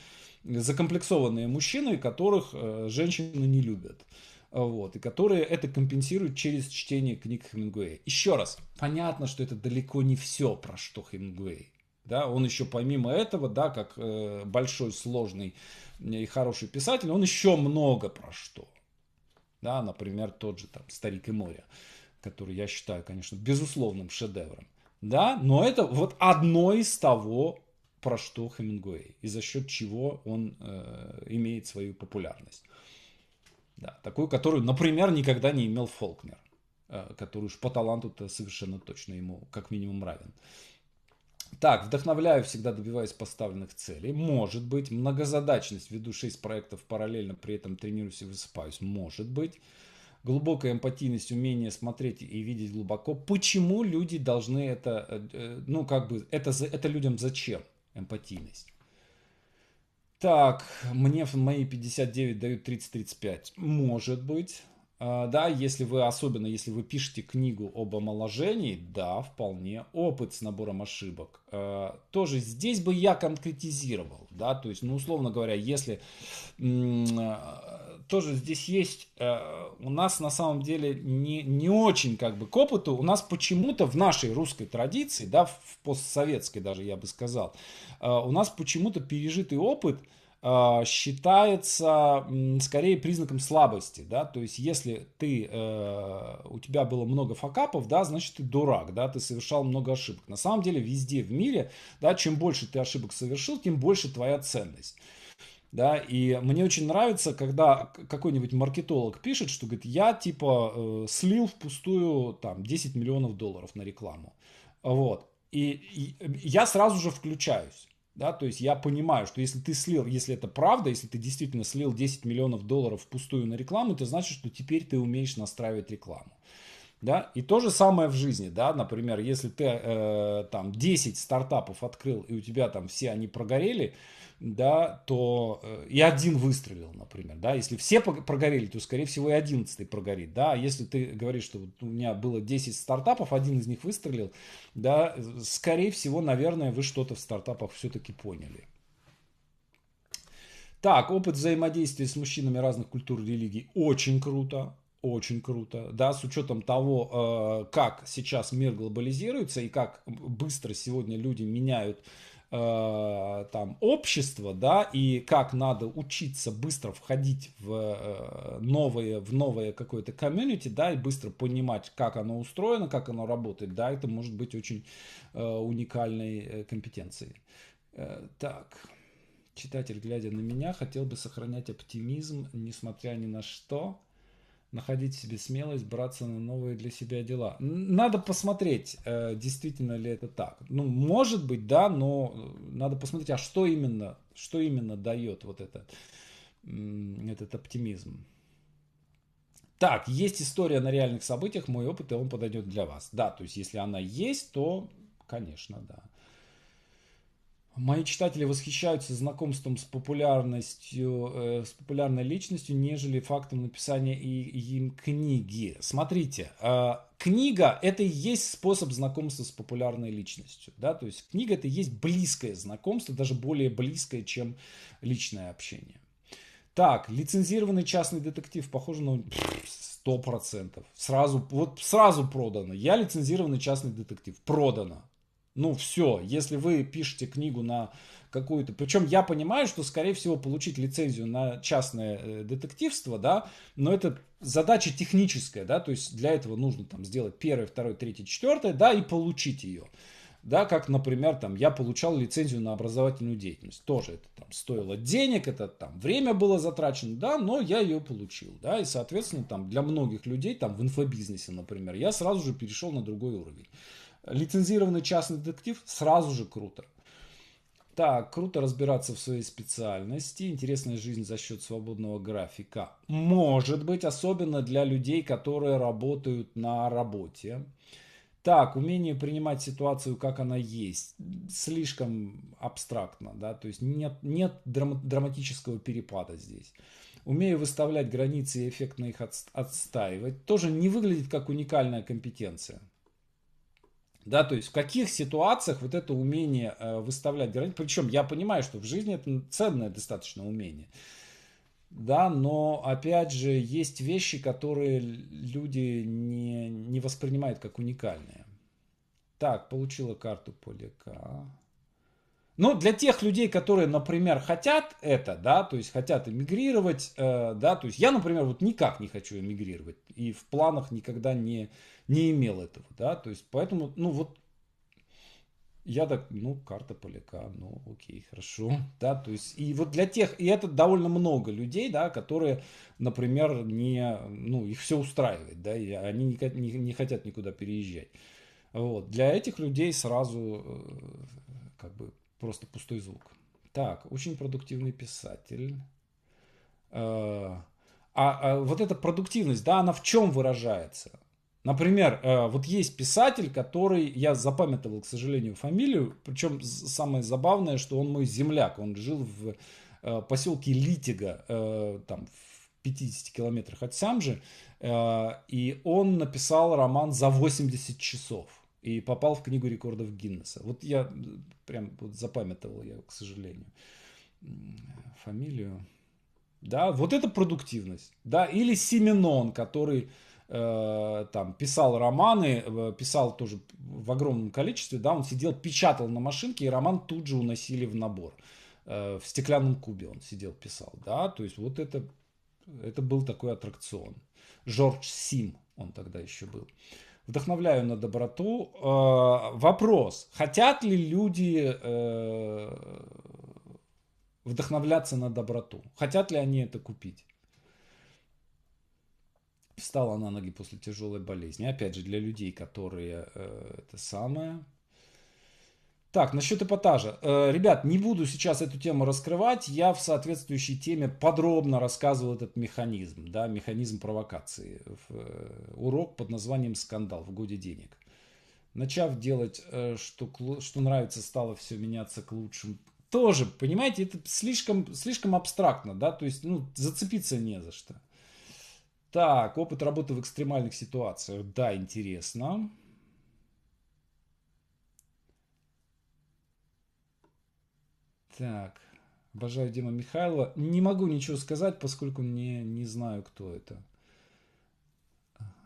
закомплексованные мужчины, которых э, женщины не любят. Вот, и которые это компенсируют через чтение книг Хемингуэя. Еще раз, понятно, что это далеко не все, про что Хемингуэй. Да, он еще помимо этого, да, как э, большой, сложный э, и хороший писатель, он еще много про что. Да, например, тот же там «Старик и море», который я считаю, конечно, безусловным шедевром. Да, но это вот одно из того, про что Хемингуэй и за счет чего он э, имеет свою популярность. Да, такую, которую, например, никогда не имел Фолкнер, э, который уж по таланту-то совершенно точно ему как минимум равен. Так, вдохновляю, всегда добиваюсь поставленных целей. Может быть. Многозадачность. Веду 6 проектов параллельно, при этом тренируюсь и высыпаюсь. Может быть. Глубокая эмпатийность, умение смотреть и видеть глубоко. Почему люди должны это, э, э, ну как бы, это, это людям зачем? эмпатийность. Так, мне в мои 59 дают 30-35. Может быть. А, да, если вы, особенно если вы пишете книгу об омоложении, да, вполне опыт с набором ошибок. А, тоже здесь бы я конкретизировал, да, то есть, ну, условно говоря, если а, тоже здесь есть, э, у нас на самом деле не, не очень как бы к опыту, у нас почему-то в нашей русской традиции, да, в постсоветской даже я бы сказал, э, у нас почему-то пережитый опыт э, считается э, скорее признаком слабости, да, то есть если ты, э, у тебя было много факапов, да, значит ты дурак, да, ты совершал много ошибок. На самом деле везде в мире, да, чем больше ты ошибок совершил, тем больше твоя ценность да, и мне очень нравится, когда какой-нибудь маркетолог пишет, что, говорит, я, типа, э, слил впустую, там, 10 миллионов долларов на рекламу, вот, и, и э, я сразу же включаюсь, да, то есть я понимаю, что если ты слил, если это правда, если ты действительно слил 10 миллионов долларов впустую на рекламу, это значит, что теперь ты умеешь настраивать рекламу. Да? И то же самое в жизни, да, например, если ты э, там 10 стартапов открыл и у тебя там все они прогорели, э, да, то э, и один выстрелил, например, да, если все прогорели, то, скорее всего, и одиннадцатый прогорит, да, если ты говоришь, что у меня было 10 стартапов, один из них выстрелил, да, скорее всего, наверное, вы что-то в стартапах все-таки поняли. Так, опыт взаимодействия с мужчинами разных культур и религий очень круто, очень круто, да, с учетом того, э, как сейчас мир глобализируется и как быстро сегодня люди меняют Э, там общество, да, и как надо учиться быстро входить в э, новое, в новое какое-то комьюнити, да, и быстро понимать, как оно устроено, как оно работает, да, это может быть очень э, уникальной э, компетенцией. Э, так, читатель, глядя на меня, хотел бы сохранять оптимизм, несмотря ни на что находить в себе смелость браться на новые для себя дела. Надо посмотреть, э, действительно ли это так. Ну, может быть, да, но э, надо посмотреть, а что именно, что именно дает вот этот этот оптимизм. Так, есть история на реальных событиях, мой опыт, и он подойдет для вас. Да, то есть если она есть, то, конечно, да. Мои читатели восхищаются знакомством с популярностью, э, с популярной личностью, нежели фактом написания и, им книги. Смотрите, э, книга это и есть способ знакомства с популярной личностью, да, то есть книга это и есть близкое знакомство, даже более близкое, чем личное общение. Так, лицензированный частный детектив, похоже на ну, сто процентов. Сразу, вот сразу продано. Я лицензированный частный детектив. Продано. Ну все, если вы пишете книгу на какую-то... Причем я понимаю, что, скорее всего, получить лицензию на частное э, детективство, да, но это задача техническая, да, то есть для этого нужно там сделать первое, второе, третье, четвертое, да, и получить ее. Да, как, например, там, я получал лицензию на образовательную деятельность. Тоже это там стоило денег, это там время было затрачено, да, но я ее получил, да, и, соответственно, там для многих людей, там в инфобизнесе, например, я сразу же перешел на другой уровень. Лицензированный частный детектив сразу же круто. Так, круто разбираться в своей специальности. Интересная жизнь за счет свободного графика. Может быть, особенно для людей, которые работают на работе. Так, умение принимать ситуацию, как она есть, слишком абстрактно, да, то есть нет, нет драм- драматического перепада здесь. Умею выставлять границы и эффектно их отстаивать, тоже не выглядит как уникальная компетенция. Да, то есть в каких ситуациях вот это умение э, выставлять границы, причем я понимаю, что в жизни это ну, ценное достаточно умение, да, но опять же есть вещи, которые люди не, не воспринимают как уникальные. Так, получила карту поляка. Ну, для тех людей, которые, например, хотят это, да, то есть хотят эмигрировать, э, да, то есть я, например, вот никак не хочу эмигрировать и в планах никогда не, э, не имел этого, да, то есть поэтому, ну вот, я так, ну, карта поляка, ну, окей, хорошо, да, то есть, и вот для тех, и это довольно много людей, да, которые, например, не, ну, их все устраивает, да, и они не, не, не хотят никуда переезжать, вот, для этих людей сразу, э, как бы, просто пустой звук. Так, очень продуктивный писатель. Э, а, а вот эта продуктивность, да, она в чем выражается? Например, э, вот есть писатель, который, я запамятовал, к сожалению, фамилию, причем самое забавное, что он мой земляк, он жил в э, поселке Литига, э, там, в 50 километрах от Сямжи, и он написал роман за 80 часов и попал в книгу рекордов Гиннесса. Вот я прям вот запамятовал я, к сожалению, фамилию. Да, вот это продуктивность. Да, или Семенон, который Э, там, писал романы, э, писал тоже в огромном количестве, да, он сидел, печатал на машинке, и роман тут же уносили в набор. Э, в стеклянном кубе он сидел, писал, да, то есть вот это, это был такой аттракцион. Жорж Сим он тогда еще был. Вдохновляю на доброту. Вопрос, хотят ли люди вдохновляться на доброту? Хотят ли они это купить? встала на ноги после тяжелой болезни. Опять же, для людей, которые э, это самое. Так, насчет эпатажа. Э, ребят, не буду сейчас эту тему раскрывать. Я в соответствующей теме подробно рассказывал этот механизм, да, механизм провокации. В, э, урок под названием «Скандал в годе денег». Начав делать, э, что, что нравится, стало все меняться к лучшему. Тоже, понимаете, это слишком, слишком абстрактно, да, то есть, ну, зацепиться не за что. Так, опыт работы в экстремальных ситуациях. Да, интересно. Так, обожаю Дима Михайлова. Не могу ничего сказать, поскольку не, не знаю, кто это.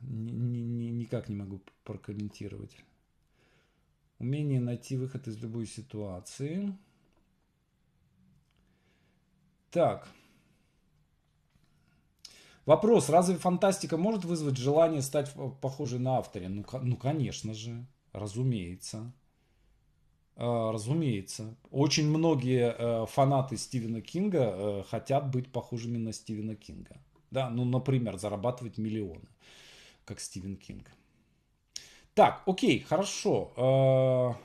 Ни, ни, никак не могу прокомментировать. Умение найти выход из любой ситуации. Так. Вопрос, разве фантастика может вызвать желание стать э, похожей на авторе? Ну, ну конечно же, разумеется. Э, разумеется. Очень многие э, фанаты Стивена Кинга хотят быть похожими на Стивена Кинга. Да, ну, например, зарабатывать миллионы, как Стивен Кинг. Так, окей, хорошо.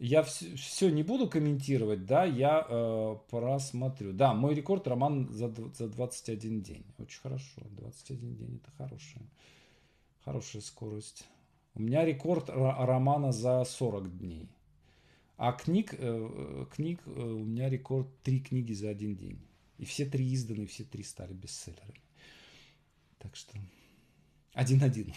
Я все, не буду комментировать, да, я э, просмотрю. Да, мой рекорд роман за, за 21 день. Очень хорошо. 21 день это хорошая, хорошая скорость. У меня рекорд романа за 40 дней. А книг, э, э, книг э, у меня рекорд 3 книги за один день. И все три изданы, все три стали бестселлерами. Так что один-один.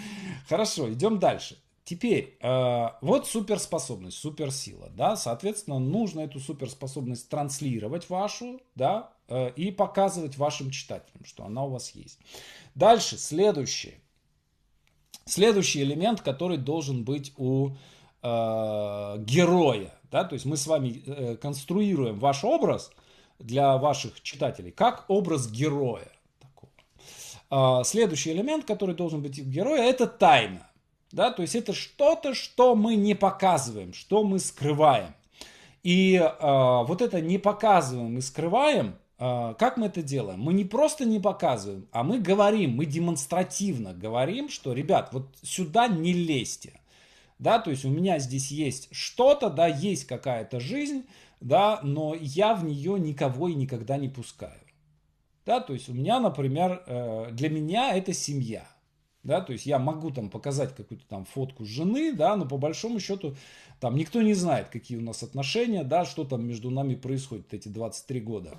(laughs) Хорошо, идем дальше. Теперь, э, вот суперспособность, суперсила, да, соответственно, нужно эту суперспособность транслировать вашу, да, э, и показывать вашим читателям, что она у вас есть. Дальше, следующее. Следующий элемент, который должен быть у э, героя, да, то есть мы с вами э, конструируем ваш образ для ваших читателей, как образ героя. Такого. Э, следующий элемент, который должен быть у героя, это тайна. Да? То есть это что-то, что мы не показываем, что мы скрываем. И э, вот это не показываем и скрываем, э, как мы это делаем? Мы не просто не показываем, а мы говорим, мы демонстративно говорим, что, ребят, вот сюда не лезьте. Да, то есть у меня здесь есть что-то, да, есть какая-то жизнь, да, но я в нее никого и никогда не пускаю. Да, то есть у меня, например, э, для меня это семья – да, то есть я могу там показать какую-то там фотку жены, да, но по большому счету там никто не знает, какие у нас отношения, да, что там между нами происходит эти 23 года,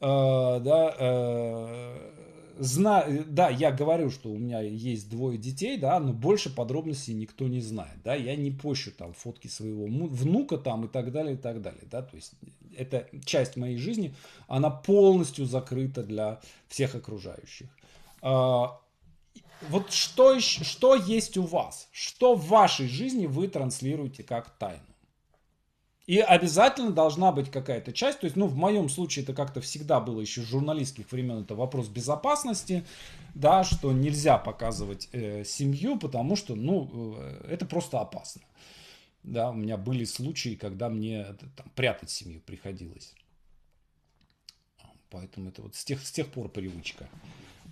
э, да, э, зна, да, я говорю, что у меня есть двое детей, да, но больше подробностей никто не знает, да, я не пощу там фотки своего внука там и так далее, и так далее, да, то есть это часть моей жизни, она полностью закрыта для всех окружающих. Э, вот что, что есть у вас? Что в вашей жизни вы транслируете как тайну? И обязательно должна быть какая-то часть. То есть, ну, в моем случае это как-то всегда было еще с журналистских времен. Это вопрос безопасности, да, что нельзя показывать э, семью, потому что, ну, э, это просто опасно. Да, у меня были случаи, когда мне там, прятать семью приходилось. Поэтому это вот с тех, с тех пор привычка.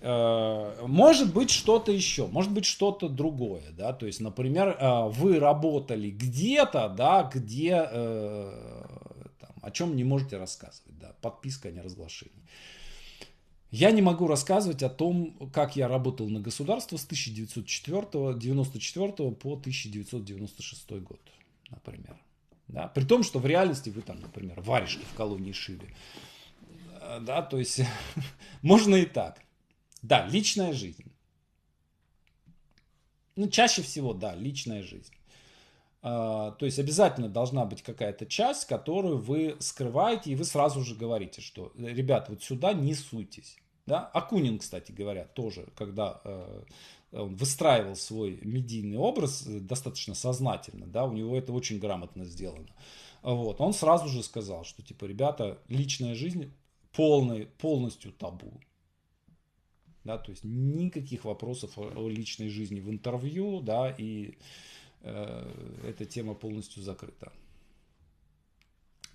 Э, может быть что-то еще, может быть что-то другое, да, то есть, например, э, вы работали где-то, да, где э, там, о чем не можете рассказывать, да, подписка о а неразглашении. Я не могу рассказывать о том, как я работал на государство с 1994 по 1996 год, например. Да? При том, что в реальности вы там, например, варежки в колонии шили. Да, то есть (laughs) можно и так. Да, личная жизнь. Ну, чаще всего, да, личная жизнь. А, то есть обязательно должна быть какая-то часть, которую вы скрываете, и вы сразу же говорите, что, ребят, вот сюда не суйтесь. Да? Акунин, кстати говоря, тоже, когда э, он выстраивал свой медийный образ э, достаточно сознательно, да, у него это очень грамотно сделано. Вот, он сразу же сказал, что, типа, ребята, личная жизнь полный, полностью табу да, то есть никаких вопросов о личной жизни в интервью, да, и э, эта тема полностью закрыта.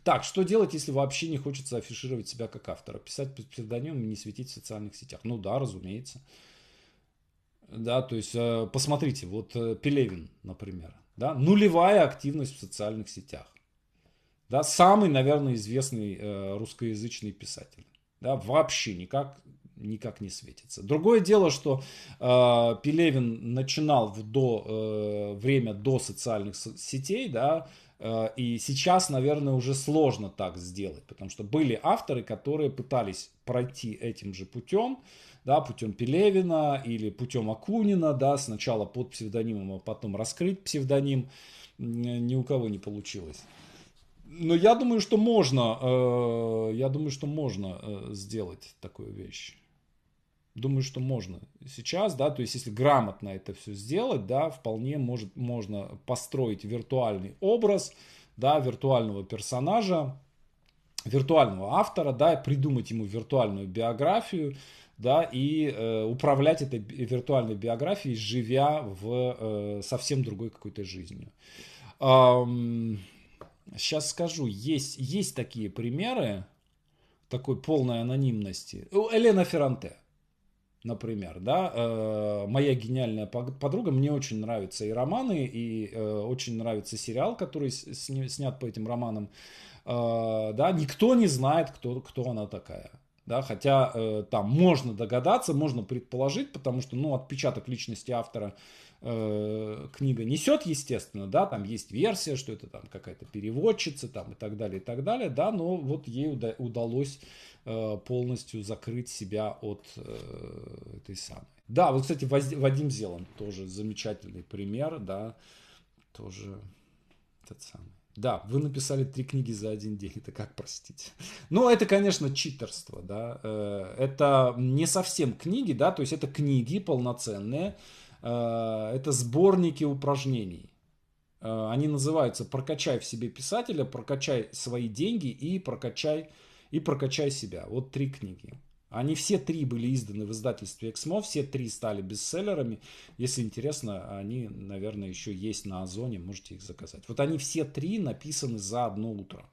Так, что делать, если вообще не хочется афишировать себя как автора? Писать под псевдонимом и не светить в социальных сетях? Ну да, разумеется. Да, то есть э, посмотрите, вот э, Пелевин, например, да, нулевая активность в социальных сетях. Да, самый, наверное, известный э, русскоязычный писатель. Да, вообще никак никак не светится. Другое дело, что э, Пелевин начинал в до, э, время до социальных сетей, да, э, и сейчас, наверное, уже сложно так сделать, потому что были авторы, которые пытались пройти этим же путем, да, путем Пелевина или путем Акунина, да, сначала под псевдонимом, а потом раскрыть псевдоним, ни у кого не получилось. Но я думаю, что можно, э, я думаю, что можно э, сделать такую вещь. Думаю, что можно сейчас, да, то есть если грамотно это все сделать, да, вполне может, можно построить виртуальный образ, да, виртуального персонажа, виртуального автора, да, придумать ему виртуальную биографию, да, и э, управлять этой виртуальной биографией, живя в э, совсем другой какой-то жизнью. Эм, сейчас скажу, есть, есть такие примеры такой полной анонимности. Э, Элена Ферранте например, да, э, моя гениальная подруга, мне очень нравятся и романы, и э, очень нравится сериал, который сня, снят по этим романам, э, да, никто не знает, кто, кто она такая, да, хотя э, там можно догадаться, можно предположить, потому что, ну, отпечаток личности автора э, Э, книга несет, естественно, да, там есть версия, что это там какая-то переводчица там и так далее, и так далее, да, но вот ей уда- удалось э, полностью закрыть себя от э, этой самой. Да, вот, кстати, Вадим Зелан тоже замечательный пример, да, тоже этот самый. Да, вы написали три книги за один день, это как, простите? Ну, это, конечно, читерство, да. Э, это не совсем книги, да, то есть это книги полноценные, Э, это сборники упражнений. Э, они называются «Прокачай в себе писателя», «Прокачай свои деньги» и «Прокачай, и прокачай себя». Вот три книги. Они все три были изданы в издательстве «Эксмо», все три стали бестселлерами. Если интересно, они, наверное, еще есть на Озоне, можете их заказать. Вот они все три написаны за одно утро.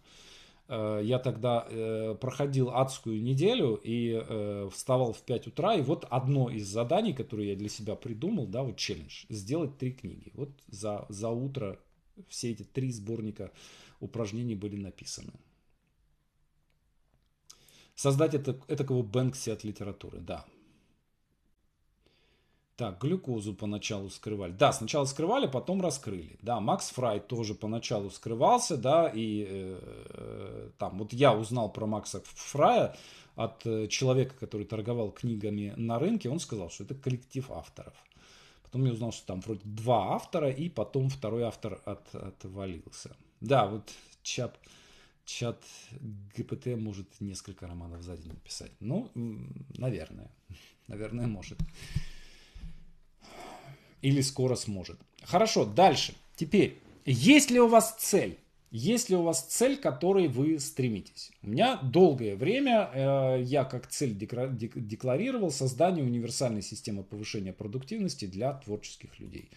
Э, я тогда э, проходил адскую неделю и э, вставал в 5 утра. И вот одно из заданий, которое я для себя придумал, да, вот челлендж, сделать три книги. Вот за, за утро все эти три сборника упражнений были написаны. Создать это, это этакого Бэнкси от литературы, да. Так, глюкозу поначалу скрывали. Да, сначала скрывали, потом раскрыли. Да, Макс Фрай тоже поначалу скрывался, да, и э, э, там вот я узнал про Макса Фрая от э, человека, который торговал книгами на рынке, он сказал, что это коллектив авторов. Потом я узнал, что там вроде два автора, и потом второй автор от, отвалился. Да, вот чат, чат ГПТ может несколько романов за день написать. Ну, наверное. Наверное, может или скоро сможет. Хорошо, дальше. Теперь, есть ли у вас цель? Есть ли у вас цель, к которой вы стремитесь? У меня долгое время э, я как цель декларировал создание универсальной системы повышения продуктивности для творческих людей.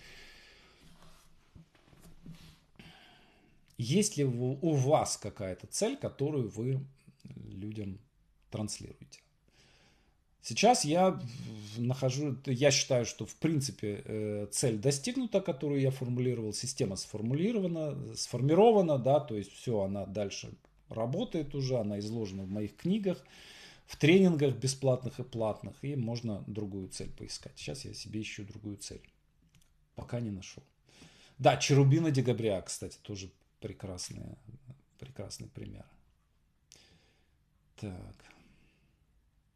Есть ли у вас какая-то цель, которую вы людям транслируете? Сейчас я нахожу, я считаю, что в принципе э, цель достигнута, которую я формулировал, система сформулирована, сформирована, да, то есть все, она дальше работает уже, она изложена в моих книгах, в тренингах бесплатных и платных, и можно другую цель поискать. Сейчас я себе ищу другую цель, пока не нашел. Да, Черубина Дегабря, кстати, тоже прекрасный, прекрасный пример. Так.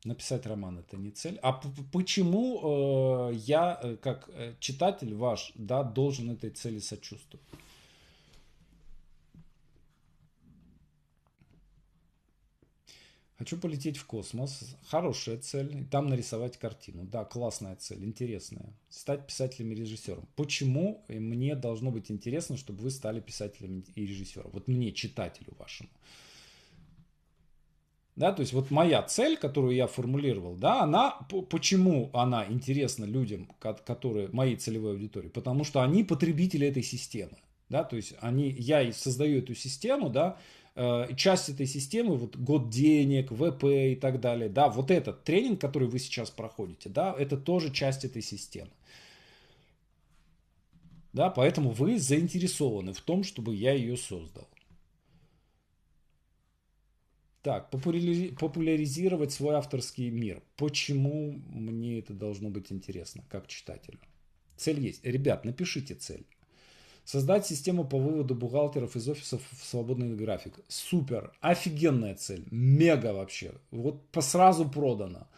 Написать роман это не цель. А почему э, я, э, как э, читатель ваш, да, должен этой цели сочувствовать? Хочу полететь в космос. Хорошая цель. там нарисовать картину. Да, классная цель, интересная. Стать писателем и режиссером. Почему мне должно быть интересно, чтобы вы стали писателем и режиссером? Вот мне, читателю вашему. Да, то есть вот моя цель, которую я формулировал, да, она, почему она интересна людям, которые, моей целевой аудитории? Потому что они потребители этой системы, да, то есть они, я и создаю эту систему, да, э, часть этой системы, вот год денег, ВП и так далее, да, вот этот тренинг, который вы сейчас проходите, да, это тоже часть этой системы. Да, поэтому вы заинтересованы в том, чтобы я ее создал. Так, популяризировать свой авторский мир. Почему мне это должно быть интересно, как читателю? Цель есть. Ребят, напишите цель. Создать систему по выводу бухгалтеров из офисов в свободный график. Супер. Офигенная цель. Мега вообще. Вот по сразу продано.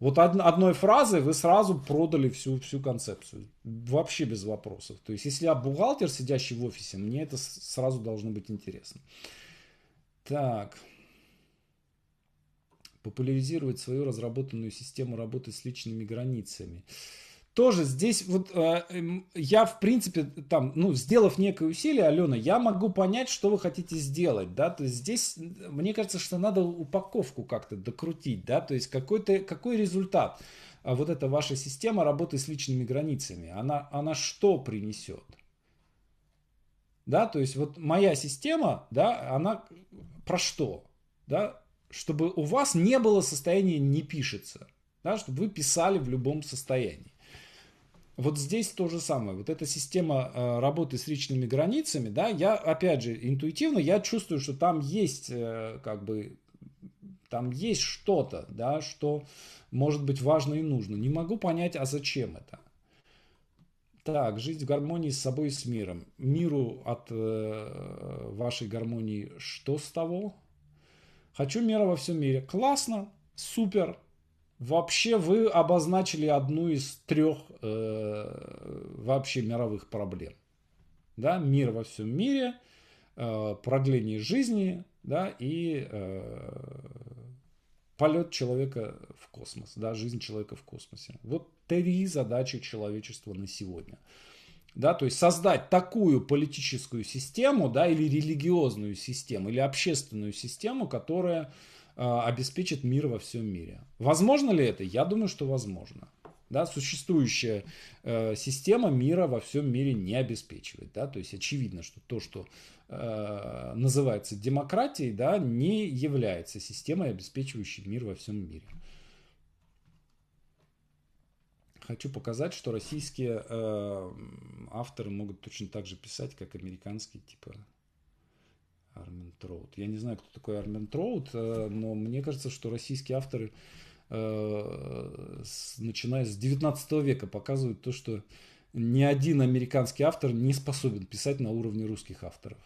Вот од- одной фразой вы сразу продали всю, всю концепцию. Вообще без вопросов. То есть, если я бухгалтер, сидящий в офисе, мне это сразу должно быть интересно. Так популяризировать свою разработанную систему работы с личными границами. Тоже здесь вот э, я в принципе там, ну, сделав некое усилие, Алена, я могу понять, что вы хотите сделать, да, то есть здесь мне кажется, что надо упаковку как-то докрутить, да, то есть какой-то, какой результат а вот эта ваша система работы с личными границами, она, она что принесет? Да, то есть вот моя система, да, она про что? Да, чтобы у вас не было состояния «не пишется», да, чтобы вы писали в любом состоянии. Вот здесь то же самое. Вот эта система э, работы с личными границами, да, я, опять же, интуитивно, я чувствую, что там есть, э, как бы, там есть что-то, да, что может быть важно и нужно. Не могу понять, а зачем это. Так, жить в гармонии с собой и с миром. Миру от э, вашей гармонии что с того? Хочу мира во всем мире. Классно, супер. Вообще вы обозначили одну из трех э, вообще мировых проблем. Да, мир во всем мире, э, продление жизни, да, и э, полет человека в космос, да, жизнь человека в космосе. Вот три задачи человечества на сегодня да, то есть создать такую политическую систему, да, или религиозную систему, или общественную систему, которая э, обеспечит мир во всем мире. Возможно ли это? Я думаю, что возможно. Да, существующая э, система мира во всем мире не обеспечивает. Да? То есть очевидно, что то, что э, называется демократией, да, не является системой, обеспечивающей мир во всем мире хочу показать, что российские э, авторы могут точно так же писать, как американские, типа Армен Троуд. Я не знаю, кто такой Армен Троуд, э, но мне кажется, что российские авторы, э, с, начиная с 19 века, показывают то, что ни один американский автор не способен писать на уровне русских авторов.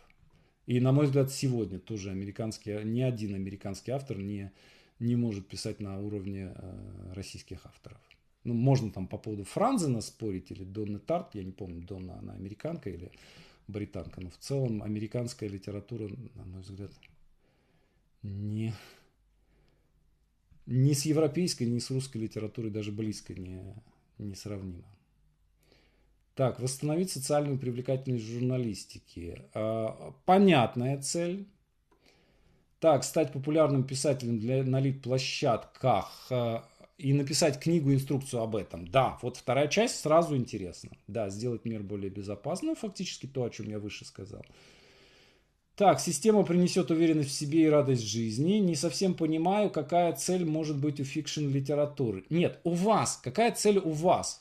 И, на мой взгляд, сегодня тоже американский, ни один американский автор не, не может писать на уровне э, российских авторов ну, можно там по поводу Франзена спорить или Донны Тарт, я не помню, Донна, она американка или британка, но в целом американская литература, на мой взгляд, не, не с европейской, не с русской литературой даже близко не, не сравнима. Так, восстановить социальную привлекательность журналистики. А, понятная цель. Так, стать популярным писателем для, на лид-площадках а, и написать книгу-инструкцию об этом. Да, вот вторая часть сразу интересна. Да, сделать мир более безопасным, ну, фактически то, о чем я выше сказал. Так, система принесет уверенность в себе и радость жизни. Не совсем понимаю, какая цель может быть у фикшн-литературы. Нет, у вас. Какая цель у вас?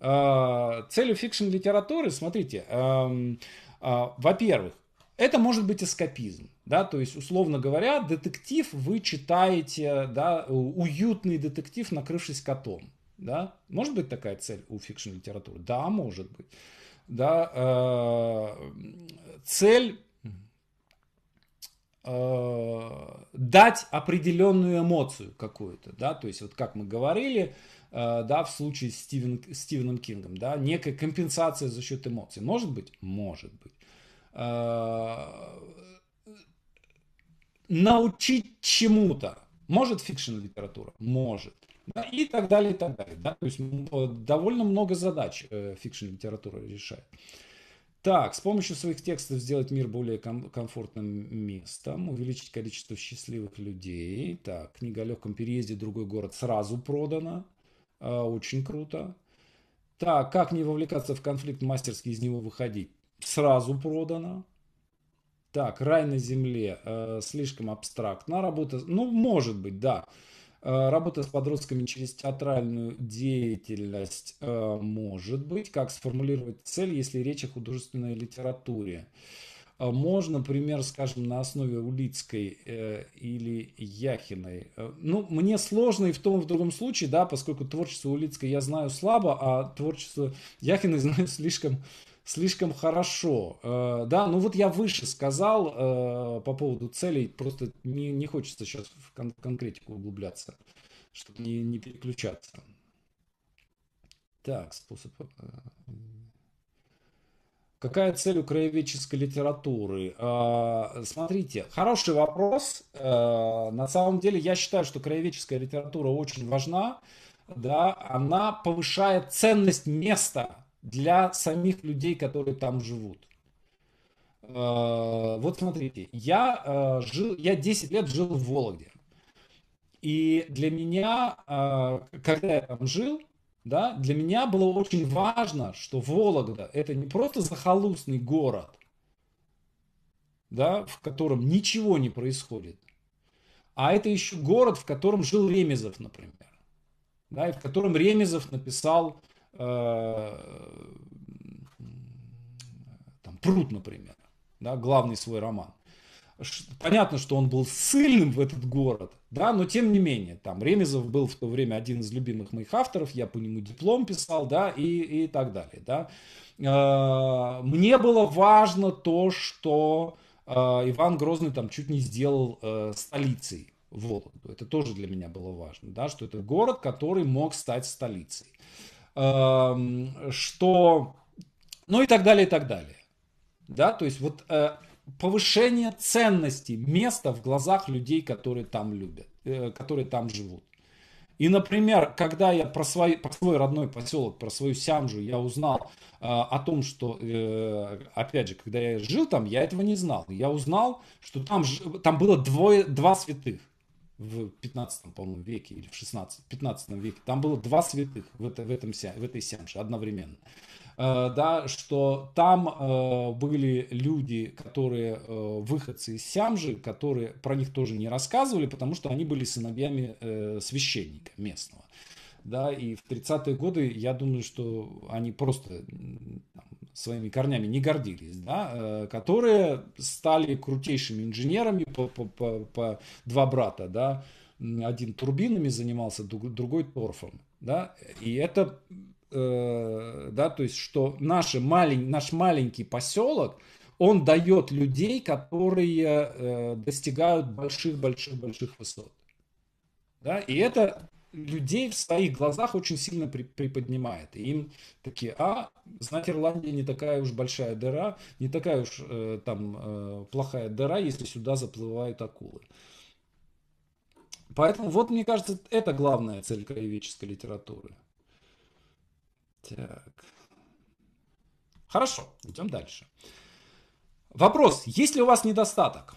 А, цель у фикшн-литературы, смотрите, эм, а, во-первых, это может быть эскапизм, да, то есть, условно говоря, детектив вы читаете, да, уютный детектив, накрывшись котом, да, может быть такая цель у фикшн-литературы? Да, может быть, да, э, цель э, дать определенную эмоцию какую-то, да, то есть вот как мы говорили, э, да, в случае с Стивен, Стивеном Кингом, да, некая компенсация за счет эмоций. Может быть? Может быть. Э, научить чему-то. Может фикшн литература? Может. Да, и так далее, и так далее. Да? То есть э, довольно много задач э, литература решает. Так, с помощью своих текстов сделать мир более ком- комфортным местом, увеличить количество счастливых людей. Так, книга о легком переезде в другой город сразу продана. Э, очень круто. Так, как не вовлекаться в конфликт, мастерски из него выходить? сразу продано. Так, рай на земле э, слишком абстрактно. Работа, ну, может быть, да. Э, работа с подростками через театральную деятельность э, может быть. Как сформулировать цель, если речь о художественной литературе? Э, можно, например, скажем, на основе Улицкой э, или Яхиной. Э, ну, мне сложно и в том, и в другом случае, да, поскольку творчество Улицкой я знаю слабо, а творчество Яхиной (laughs) знаю слишком слишком хорошо. Э, да, ну вот я выше сказал э, по поводу целей, просто не, не хочется сейчас в конкретику углубляться, чтобы не, не переключаться. Так, способ... Э, какая цель у краеведческой литературы? Смотрите, хороший вопрос. На самом деле я считаю, что краеведческая литература очень важна. Да, она повышает ценность места для самих людей, которые там живут. Э, вот смотрите, я, э, жил, я 10 лет жил в Вологде. И для меня, э, когда я там жил, да, для меня было очень важно, что Вологда – это не просто захолустный город, да, в котором ничего не происходит, а это еще город, в котором жил Ремезов, например. Да, и в котором Ремезов написал Э, там, «Пруд», например, да, главный свой роман. Понятно, что он был сильным в этот город, да, но тем не менее, там Ремезов был в то время один из любимых моих авторов, я по нему диплом писал, да, и, и так далее, да. Э, мне было важно то, что э, Иван Грозный там чуть не сделал столицей Вологду. Это тоже для меня было важно, да, что это город, который мог стать столицей. Эм, что, ну и так далее, и так далее. Да, то есть вот э, повышение ценности места в глазах людей, которые там любят, э, которые там живут. И, например, когда я про свой, про свой родной поселок, про свою Сямжу, я узнал э, о том, что, э, опять же, когда я жил там, я этого не знал. Я узнал, что там, там было двое, два святых в 15 по-моему, веке или в 16, 15 веке. Там было два святых в, это, в, этом, в этой сямше одновременно. Э, да, что там э, были люди, которые э, выходцы из сямжи, которые про них тоже не рассказывали, потому что они были сыновьями э, священника местного. Да, и в 30-е годы, я думаю, что они просто там, своими корнями не гордились, да, э, которые стали крутейшими инженерами по, по, по, по два брата, да, один турбинами занимался, другой торфом, да, и это, э, да, то есть, что наши малень, наш маленький поселок, он дает людей, которые э, достигают больших, больших, больших высот, да, и это людей в своих глазах очень сильно при, приподнимает. И им такие, а, знать Ирландия не такая уж большая дыра, не такая уж э, там э, плохая дыра, если сюда заплывают акулы. Поэтому вот, мне кажется, это главная цель краеведческой литературы. Так. Хорошо, идем дальше. Вопрос, есть ли у вас недостаток,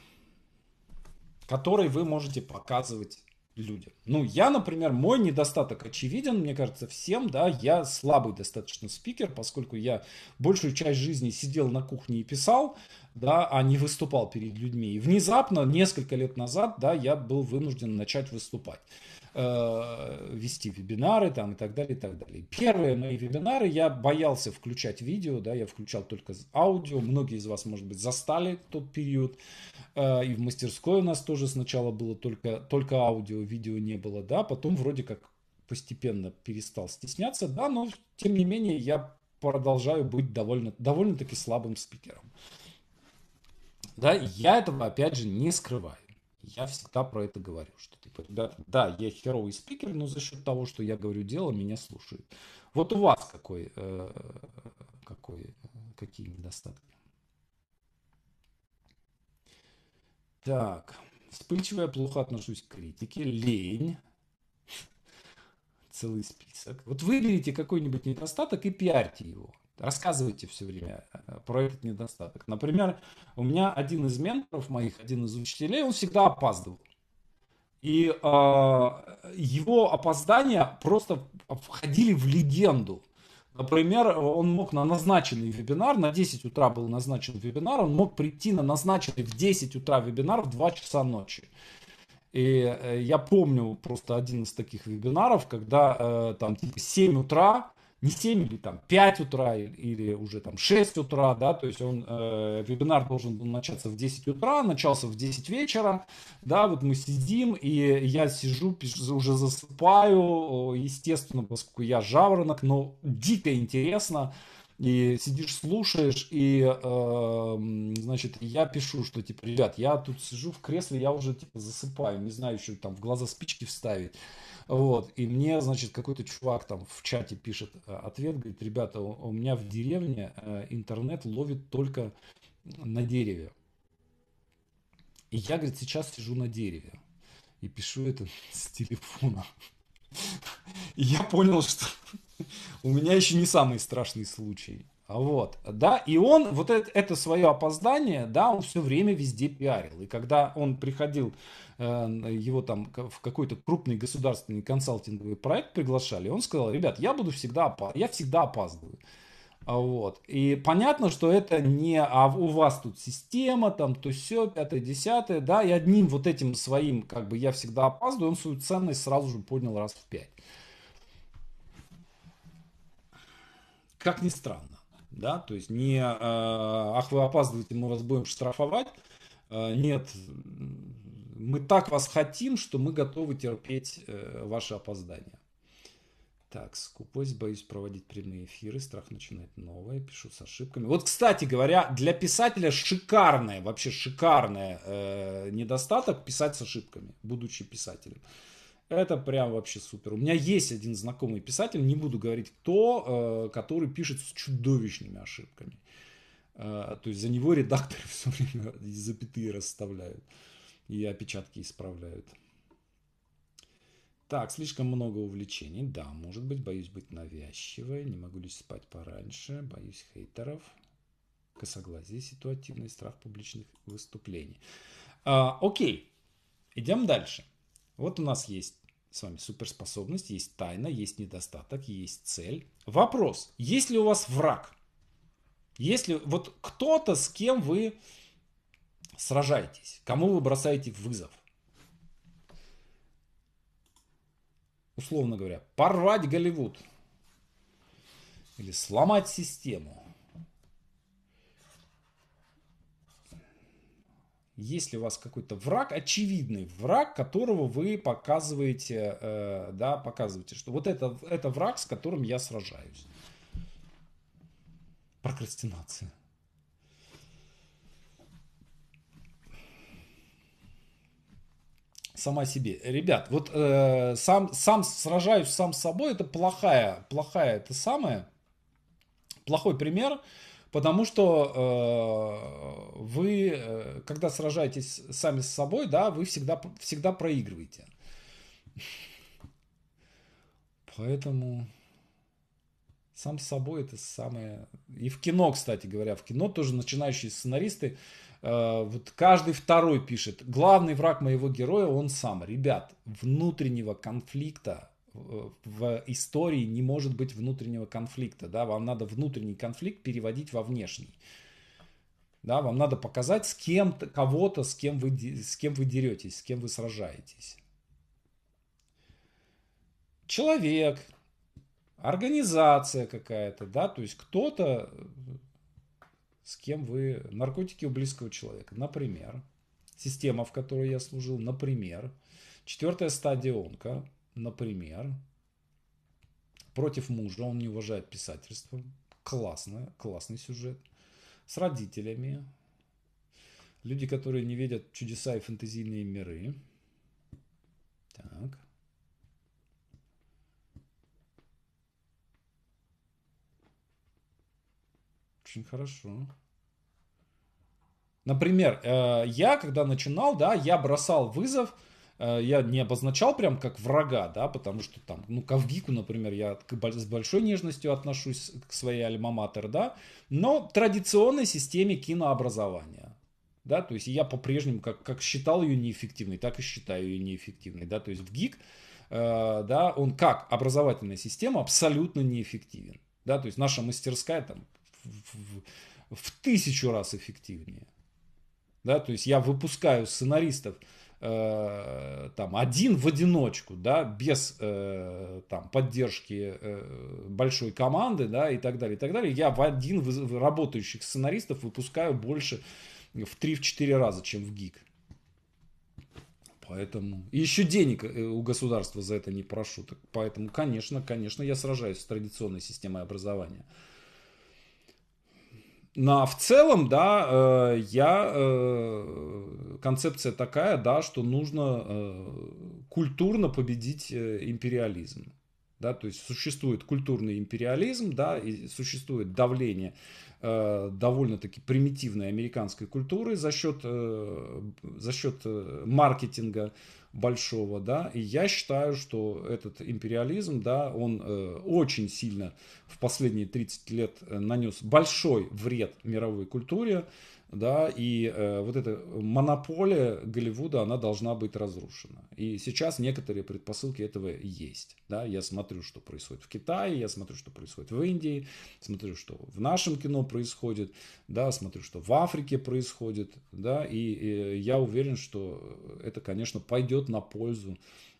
который вы можете показывать людям. Ну, я, например, мой недостаток очевиден, мне кажется, всем, да, я слабый достаточно спикер, поскольку я большую часть жизни сидел на кухне и писал, да, а не выступал перед людьми. И внезапно, несколько лет назад, да, я был вынужден начать выступать. Э, вести вебинары там и так далее, и так далее. Первые мои вебинары я боялся включать видео, да, я включал только аудио. Многие из вас, может быть, застали тот период. Э, и в мастерской у нас тоже сначала было только, только аудио, видео не было, да, потом вроде как постепенно перестал стесняться, да, но тем не менее я продолжаю быть довольно, довольно-таки слабым спикером. Да, я этого, опять же, не скрываю. Я всегда про это говорю, что типа, ребят, да, я херовый спикер, но за счет того, что я говорю дело, меня слушают. Вот у вас какой, э, какой, э, какие недостатки? Так, вспыльчивая, плохо отношусь к критике, лень, (laughs) целый список. Вот выберите какой-нибудь недостаток и пиарьте его. Рассказывайте все время э, про этот недостаток. Например, у меня один из менторов моих, один из учителей, он всегда опаздывал. И э, его опоздания просто входили в легенду. Например, он мог на назначенный вебинар, на 10 утра был назначен вебинар, он мог прийти на назначенный в 10 утра вебинар в 2 часа ночи. И э, я помню просто один из таких вебинаров, когда э, там типа 7 утра, не 7 или там 5 утра или уже там 6 утра, да, то есть он, э, вебинар должен был начаться в 10 утра, начался в 10 вечера, да, вот мы сидим, и я сижу, уже засыпаю, естественно, поскольку я жаворонок, но дико интересно, и сидишь, слушаешь, и, э, значит, я пишу, что, типа, ребят, я тут сижу в кресле, я уже, типа, засыпаю, не знаю еще, там, в глаза спички вставить, вот, и мне, значит, какой-то чувак там в чате пишет э, ответ, говорит, ребята, у меня в деревне э, интернет ловит только на дереве, и я, говорит, сейчас сижу на дереве и пишу это (laughs) с телефона я понял, что у меня еще не самый страшный случай. А вот, да, и он вот это, это свое опоздание, да, он все время везде пиарил. И когда он приходил, э, его там в какой-то крупный государственный консалтинговый проект приглашали, он сказал, ребят, я буду всегда, опаз... я всегда опаздываю. А вот. И понятно, что это не а у вас тут система, там то все, пятое, десятое, да, и одним вот этим своим, как бы я всегда опаздываю, он свою ценность сразу же поднял раз в пять. Как ни странно, да, то есть не э, ах вы опаздываете, мы вас будем штрафовать, э, нет, мы так вас хотим, что мы готовы терпеть э, ваши опоздания. Так, скупость, боюсь проводить прямые эфиры, страх начинать новое, пишу с ошибками. Вот, кстати говоря, для писателя шикарное, вообще шикарное э, недостаток писать с ошибками, будучи писателем. Это прям вообще супер. У меня есть один знакомый писатель, не буду говорить кто, э, который пишет с чудовищными ошибками. Э, то есть за него редакторы (laughs) все время запятые расставляют и опечатки исправляют. Так, слишком много увлечений. Да, может быть, боюсь быть навязчивой. Не могу лечь спать пораньше. Боюсь хейтеров. Косоглазие, ситуативный страх публичных выступлений. А, окей, идем дальше. Вот у нас есть с вами суперспособность, есть тайна, есть недостаток, есть цель. Вопрос, есть ли у вас враг? Если вот кто-то, с кем вы сражаетесь, кому вы бросаете вызов? условно говоря, порвать Голливуд или сломать систему. Если у вас какой-то враг, очевидный враг, которого вы показываете, э, да, показываете, что вот это, это враг, с которым я сражаюсь. Прокрастинация. сама себе. Ребят, вот э, сам, сам сражаюсь сам с собой, это плохая, плохая, это самое, плохой пример, потому что э, вы, э, когда сражаетесь сами с собой, да, вы всегда, всегда проигрываете. Поэтому сам с собой это самое... И в кино, кстати говоря, в кино тоже начинающие сценаристы Э, вот каждый второй пишет, главный враг моего героя он сам. Ребят, внутреннего конфликта э, в истории не может быть внутреннего конфликта, да, вам надо внутренний конфликт переводить во внешний. Да, вам надо показать с кем кого-то, с кем вы с кем вы деретесь, с кем вы сражаетесь. Человек, организация какая-то, да, то есть кто-то с кем вы... Наркотики у близкого человека, например. Система, в которой я служил, например. Четвертая стадия онка, например. Против мужа, он не уважает писательство. Классно, классный сюжет. С родителями. Люди, которые не видят чудеса и фэнтезийные миры. Так. Очень хорошо. Например, э, я, когда начинал, да, я бросал вызов, э, я не обозначал прям как врага, да, потому что там, ну, к Авгику, например, я с большой нежностью отношусь к своей альма-матер, да, но традиционной системе кинообразования. Да, то есть я по-прежнему как, как считал ее неэффективной, так и считаю ее неэффективной. Да, то есть в ГИК, э, да, он как образовательная система абсолютно неэффективен. Да, то есть наша мастерская там в, в, в тысячу раз эффективнее да, то есть я выпускаю сценаристов э, там один в одиночку, да, без э, там поддержки э, большой команды, да, и так далее, и так далее, я в один в, в работающих сценаристов выпускаю больше в 3-4 раза, чем в ГИК. Поэтому и еще денег э, у государства за это не прошу. Так, поэтому, конечно, конечно, я сражаюсь с традиционной системой образования. Но в целом, да, э, я, э, концепция такая, да, что нужно э, культурно победить империализм. Да, то есть существует культурный империализм, да, и существует давление довольно-таки примитивной американской культуры за счет, за счет маркетинга, большого, да, и я считаю, что этот империализм, да, он э, очень сильно в последние 30 лет э, нанес большой вред мировой культуре, да, и э, вот эта монополия Голливуда, она должна быть разрушена. И сейчас некоторые предпосылки этого есть, да, я смотрю, что происходит в Китае, я смотрю, что происходит в Индии, смотрю, что в нашем кино происходит, да, смотрю, что в Африке происходит, да, и, и э, я уверен, что это, конечно, пойдет на пользу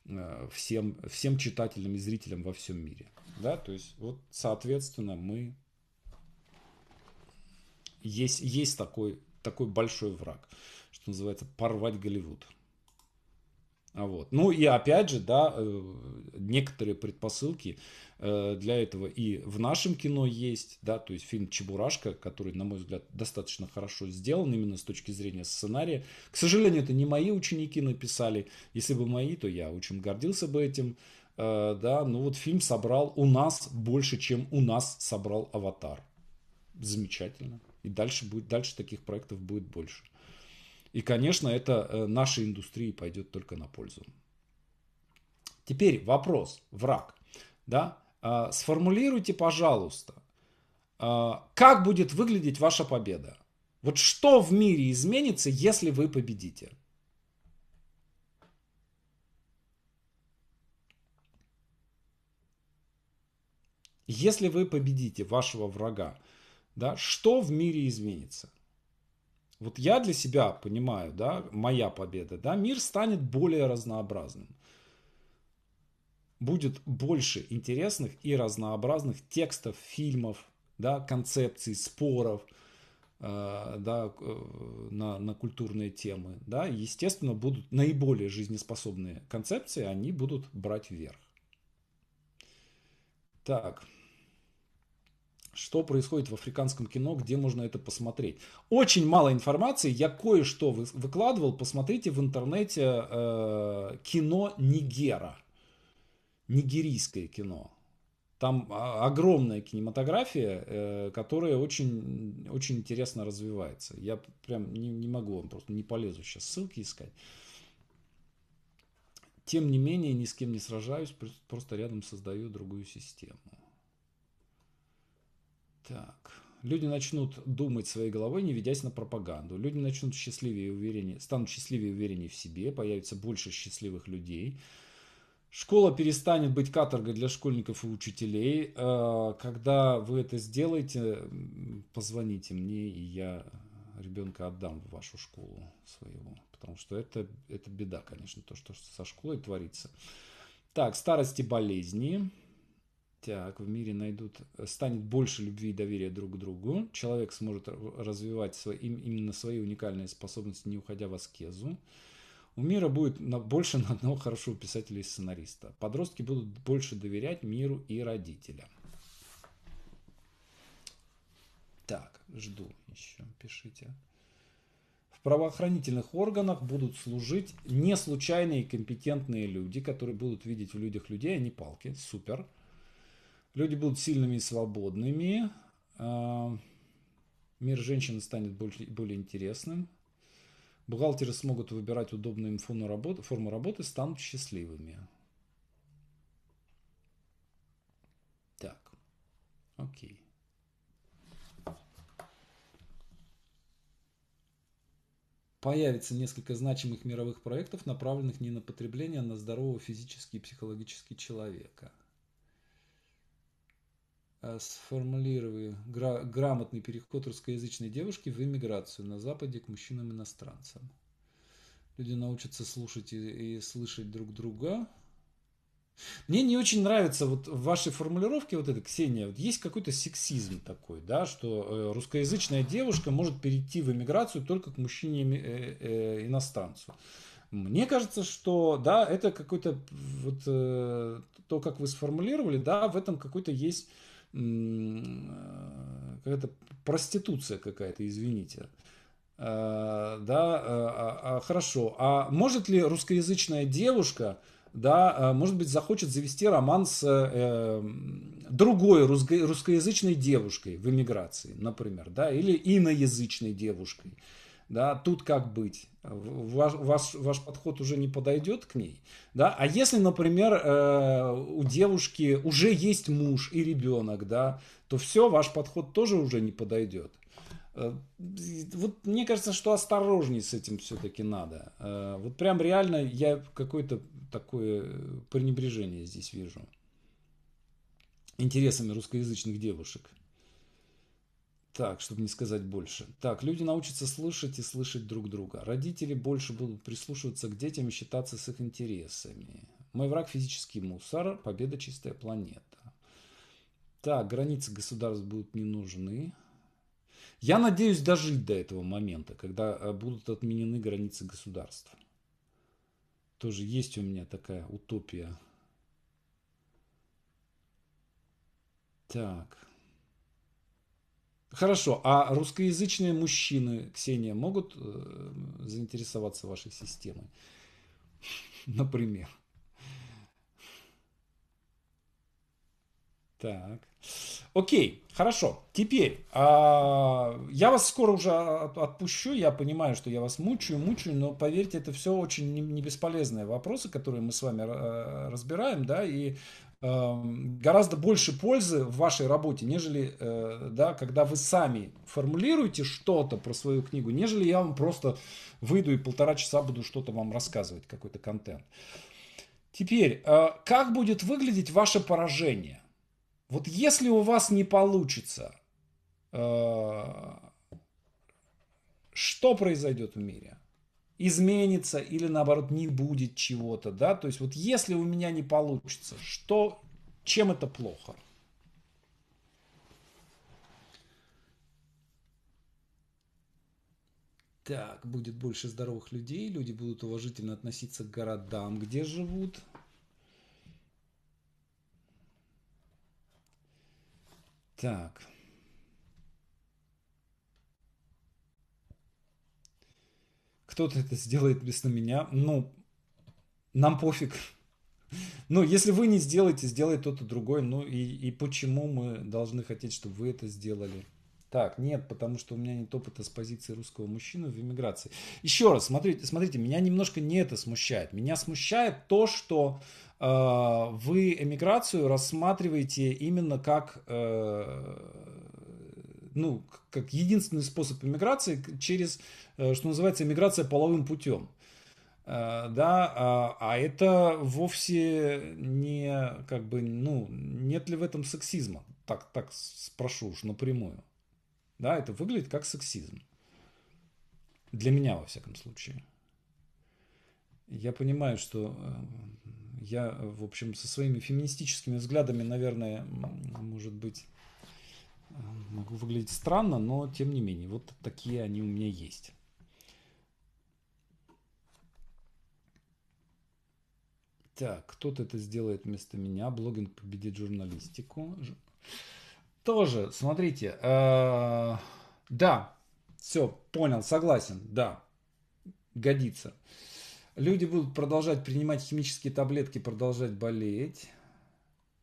э, всем, всем читателям и зрителям во всем мире, да, то есть вот, соответственно, мы есть, есть такой, такой большой враг, что называется порвать Голливуд. А вот. Ну и опять же, да, э, некоторые предпосылки э, для этого и в нашем кино есть, да, то есть фильм «Чебурашка», который, на мой взгляд, достаточно хорошо сделан именно с точки зрения сценария. К сожалению, это не мои ученики написали, если бы мои, то я очень гордился бы этим, э, да, но ну вот фильм собрал у нас больше, чем у нас собрал «Аватар». Замечательно. И дальше, будет, дальше таких проектов будет больше. И, конечно, это э, нашей индустрии пойдет только на пользу. Теперь вопрос, враг. Да? А, сформулируйте, пожалуйста, а, как будет выглядеть ваша победа. Вот что в мире изменится, если вы победите? Если вы победите вашего врага, да, что в мире изменится? Вот я для себя понимаю, да, моя победа, да, мир станет более разнообразным. Будет больше интересных и разнообразных текстов, фильмов, да, концепций, споров, э, да, э, на, на культурные темы, да, естественно, будут наиболее жизнеспособные концепции, они будут брать вверх. Так что происходит в африканском кино, где можно это посмотреть. Очень мало информации, я кое-что выкладывал, посмотрите в интернете э, кино Нигера, нигерийское кино. Там а, огромная кинематография, э, которая очень, очень интересно развивается. Я прям не, не могу вам, просто не полезу сейчас ссылки искать. Тем не менее, ни с кем не сражаюсь, просто рядом создаю другую систему. Так. Люди начнут думать своей головой, не ведясь на пропаганду. Люди начнут счастливее и увереннее, станут счастливее и увереннее в себе, появится больше счастливых людей. Школа перестанет быть каторгой для школьников и учителей. Э, когда вы это сделаете, позвоните мне, и я ребенка отдам в вашу школу своего. Потому что это, это беда, конечно, то, что со школой творится. Так, старости болезни. Так, в мире найдут, станет больше любви и доверия друг к другу. Человек сможет развивать свои, именно свои уникальные способности, не уходя в аскезу. У мира будет на, больше (laughs) на одного хорошего писателя и сценариста. Подростки будут больше доверять миру и родителям. Так, жду еще, пишите. В правоохранительных органах будут служить не случайные и компетентные люди, которые будут видеть в людях людей, а не палки. Супер. Супер Люди будут сильными и свободными. А, мир женщин станет более, более интересным. Бухгалтеры смогут выбирать удобную им форму работы, форму работы станут счастливыми. Так, окей. Появится несколько значимых мировых проектов, направленных не на потребление, а на здорового физически и психологически человека – Э, сформулирую гра- грамотный переход русскоязычной девушки в иммиграцию на Западе к мужчинам-иностранцам. Люди научатся слушать и, и слышать друг друга. Мне не очень нравится вот в вашей формулировке вот это, Ксения, вот есть какой-то сексизм такой, да, что э, русскоязычная девушка может перейти в эмиграцию только к мужчине-иностранцу. Э, Мне кажется, что да, это какой-то вот э, то, как вы сформулировали, да, в этом какой-то есть Э, какая-то проституция какая-то, извините. Э, да, э, а, а, хорошо. А может ли русскоязычная девушка, да, может быть, захочет завести роман с другой русскоязычной девушкой в эмиграции, например, да, или иноязычной девушкой? да, тут как быть? Ваш, ваш, ваш подход уже не подойдет к ней, да? А если, например, э, у девушки уже есть муж и ребенок, да, то все, ваш подход тоже уже не подойдет. Э, вот мне кажется, что осторожнее с этим все-таки надо. Э, вот прям реально я какое-то такое пренебрежение здесь вижу интересами русскоязычных девушек. Так, чтобы не сказать больше. Так, люди научатся слышать и слышать друг друга. Родители больше будут прислушиваться к детям и считаться с их интересами. Мой враг – физический мусор, победа – чистая планета. Так, границы государств будут не нужны. Я надеюсь дожить до этого момента, когда э, будут отменены границы государств. Тоже есть у меня такая утопия. Так. Хорошо, а русскоязычные мужчины, Ксения, могут э, заинтересоваться вашей системой? (laughs) Например. Так. Окей, хорошо. Теперь а, я вас скоро уже отпущу. Я понимаю, что я вас мучаю, мучаю, но поверьте, это все очень не, не бесполезные вопросы, которые мы с вами э, разбираем, да, и Эм, гораздо больше пользы в вашей работе, нежели, э, да, когда вы сами формулируете что-то про свою книгу, нежели я вам просто выйду и полтора часа буду что-то вам рассказывать, какой-то контент. Теперь, э, как будет выглядеть ваше поражение? Вот если у вас не получится, э, что произойдет в мире? изменится или наоборот не будет чего-то, да, то есть вот если у меня не получится, что, чем это плохо? Так, будет больше здоровых людей, люди будут уважительно относиться к городам, где живут. Так. кто-то это сделает без меня. Ну, нам пофиг. Ну, если вы не сделаете, сделает кто-то другой. Ну и, и почему мы должны хотеть, чтобы вы это сделали? Так, нет, потому что у меня нет опыта с позиции русского мужчины в эмиграции. Еще раз, смотрите, смотрите, меня немножко не это смущает. Меня смущает то, что э, вы эмиграцию рассматриваете именно как э, ну, как единственный способ иммиграции через, э, что называется, иммиграция половым путем. Э, да, а, а это вовсе не, как бы, ну, нет ли в этом сексизма? Так, так спрошу уж напрямую. Да, это выглядит как сексизм. Для меня, во всяком случае. Я понимаю, что э, я, в общем, со своими феминистическими взглядами, наверное, может быть, Могу выглядеть странно, но тем не менее, вот такие они у меня есть. Так, кто-то это сделает вместо меня. Блогинг победит журналистику. Тоже, смотрите. Э, да, все, понял, согласен, да, годится. Люди будут продолжать принимать химические таблетки, продолжать болеть.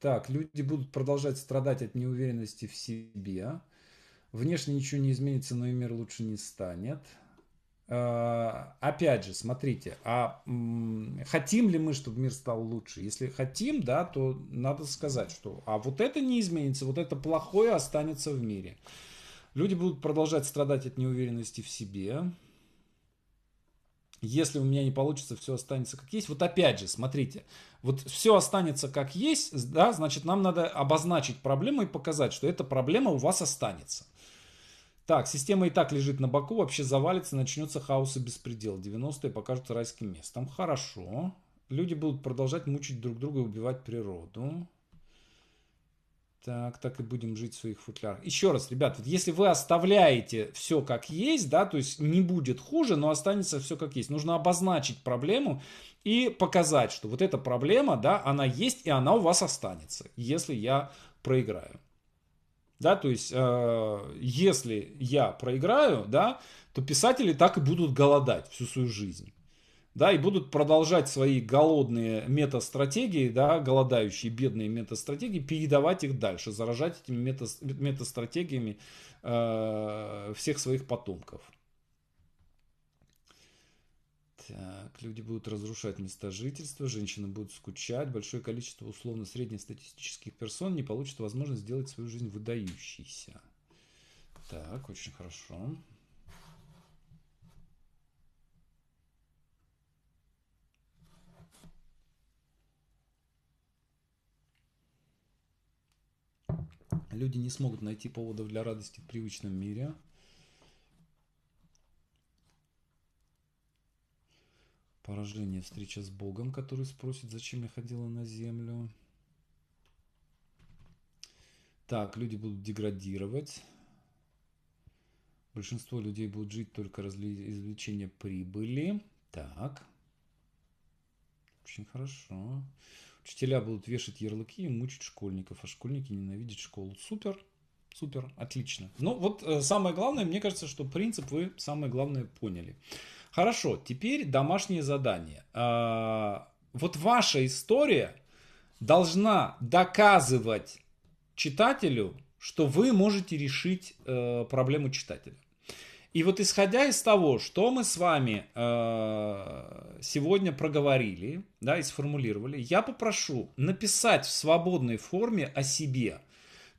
Так, люди будут продолжать страдать от неуверенности в себе. Внешне ничего не изменится, но и мир лучше не станет. А, опять же, смотрите, а хотим ли мы, чтобы мир стал лучше? Если хотим, да, то надо сказать, что а вот это не изменится, вот это плохое останется в мире. Люди будут продолжать страдать от неуверенности в себе. Если у меня не получится, все останется как есть. Вот опять же, смотрите, вот все останется как есть, да, значит, нам надо обозначить проблему и показать, что эта проблема у вас останется. Так, система и так лежит на боку, вообще завалится, начнется хаос и беспредел. 90-е покажутся райским местом. Хорошо. Люди будут продолжать мучить друг друга и убивать природу. Так, так и будем жить в своих футлярах. Еще раз, ребят, вот если вы оставляете все как есть, да, то есть не будет хуже, но останется все как есть. Нужно обозначить проблему и показать, что вот эта проблема, да, она есть и она у вас останется, если я проиграю. Да, то есть, э, если я проиграю, да, то писатели так и будут голодать всю свою жизнь да, и будут продолжать свои голодные метастратегии, да, голодающие бедные метастратегии, передавать их дальше, заражать этими мета, метастратегиями э, всех своих потомков. Так, люди будут разрушать места жительства, женщины будут скучать, большое количество условно среднестатистических персон не получит возможность сделать свою жизнь выдающейся. Так, очень хорошо. Люди не смогут найти поводов для радости в привычном мире. Поражение, встреча с Богом, который спросит, зачем я ходила на землю. Так, люди будут деградировать. Большинство людей будут жить только разли... извлечения прибыли. Так. Очень хорошо. Учителя будут вешать ярлыки и мучить школьников, а школьники ненавидят школу. Супер, супер, отлично. Ну вот э, самое главное, мне кажется, что принцип вы самое главное поняли. Хорошо, теперь домашнее задание. А, вот ваша история должна доказывать читателю, что вы можете решить э, проблему читателя. И вот исходя из того, что мы с вами э, сегодня проговорили, да, и сформулировали, я попрошу написать в свободной форме о себе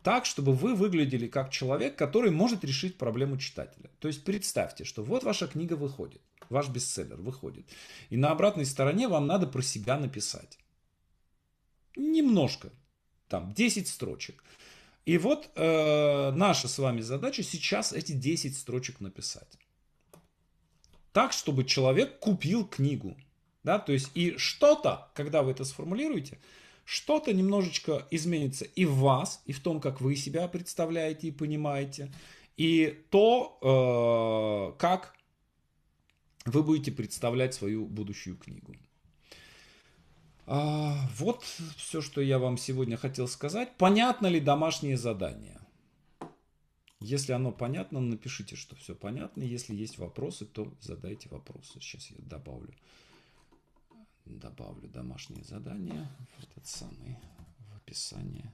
так, чтобы вы выглядели как человек, который может решить проблему читателя. То есть представьте, что вот ваша книга выходит, ваш бестселлер выходит, и на обратной стороне вам надо про себя написать. Немножко, там 10 строчек. И вот э, наша с вами задача сейчас эти 10 строчек написать. Так, чтобы человек купил книгу. Да, то есть и что-то, когда вы это сформулируете, что-то немножечко изменится и в вас, и в том, как вы себя представляете и понимаете, и то, э, как вы будете представлять свою будущую книгу. А, вот все, что я вам сегодня хотел сказать. Понятно ли домашнее задание? Если оно понятно, напишите, что все понятно. Если есть вопросы, то задайте вопросы. Сейчас я добавлю, добавлю домашнее задание в этот самый в описание.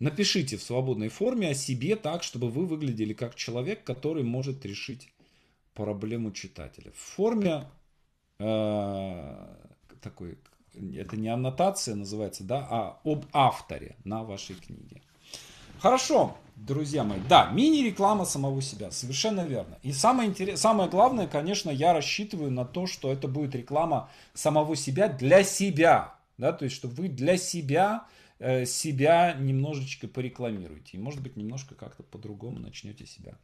Напишите в свободной форме о себе так, чтобы вы выглядели как человек, который может решить проблему читателя. В форме э, такой, это не аннотация называется, да, а об авторе на вашей книге. Хорошо, друзья мои. Да, мини-реклама самого себя, совершенно верно. И самое, интерес, самое главное, конечно, я рассчитываю на то, что это будет реклама самого себя для себя. Да, то есть, что вы для себя Э, себя немножечко порекламируете. И, может быть, немножко как-то по-другому начнете себя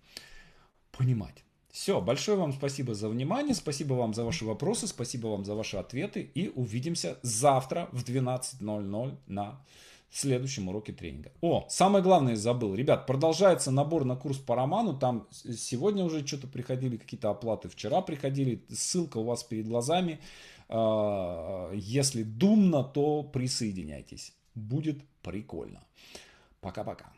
понимать. Все, большое вам спасибо за внимание, спасибо вам за ваши вопросы, спасибо вам за ваши ответы и увидимся завтра в 12.00 на следующем уроке тренинга. О, самое главное забыл. Ребят, продолжается набор на курс по роману. Там сегодня уже что-то приходили, какие-то оплаты вчера приходили. Ссылка у вас перед глазами. А, если думно, то присоединяйтесь. Будет прикольно. Пока-пока.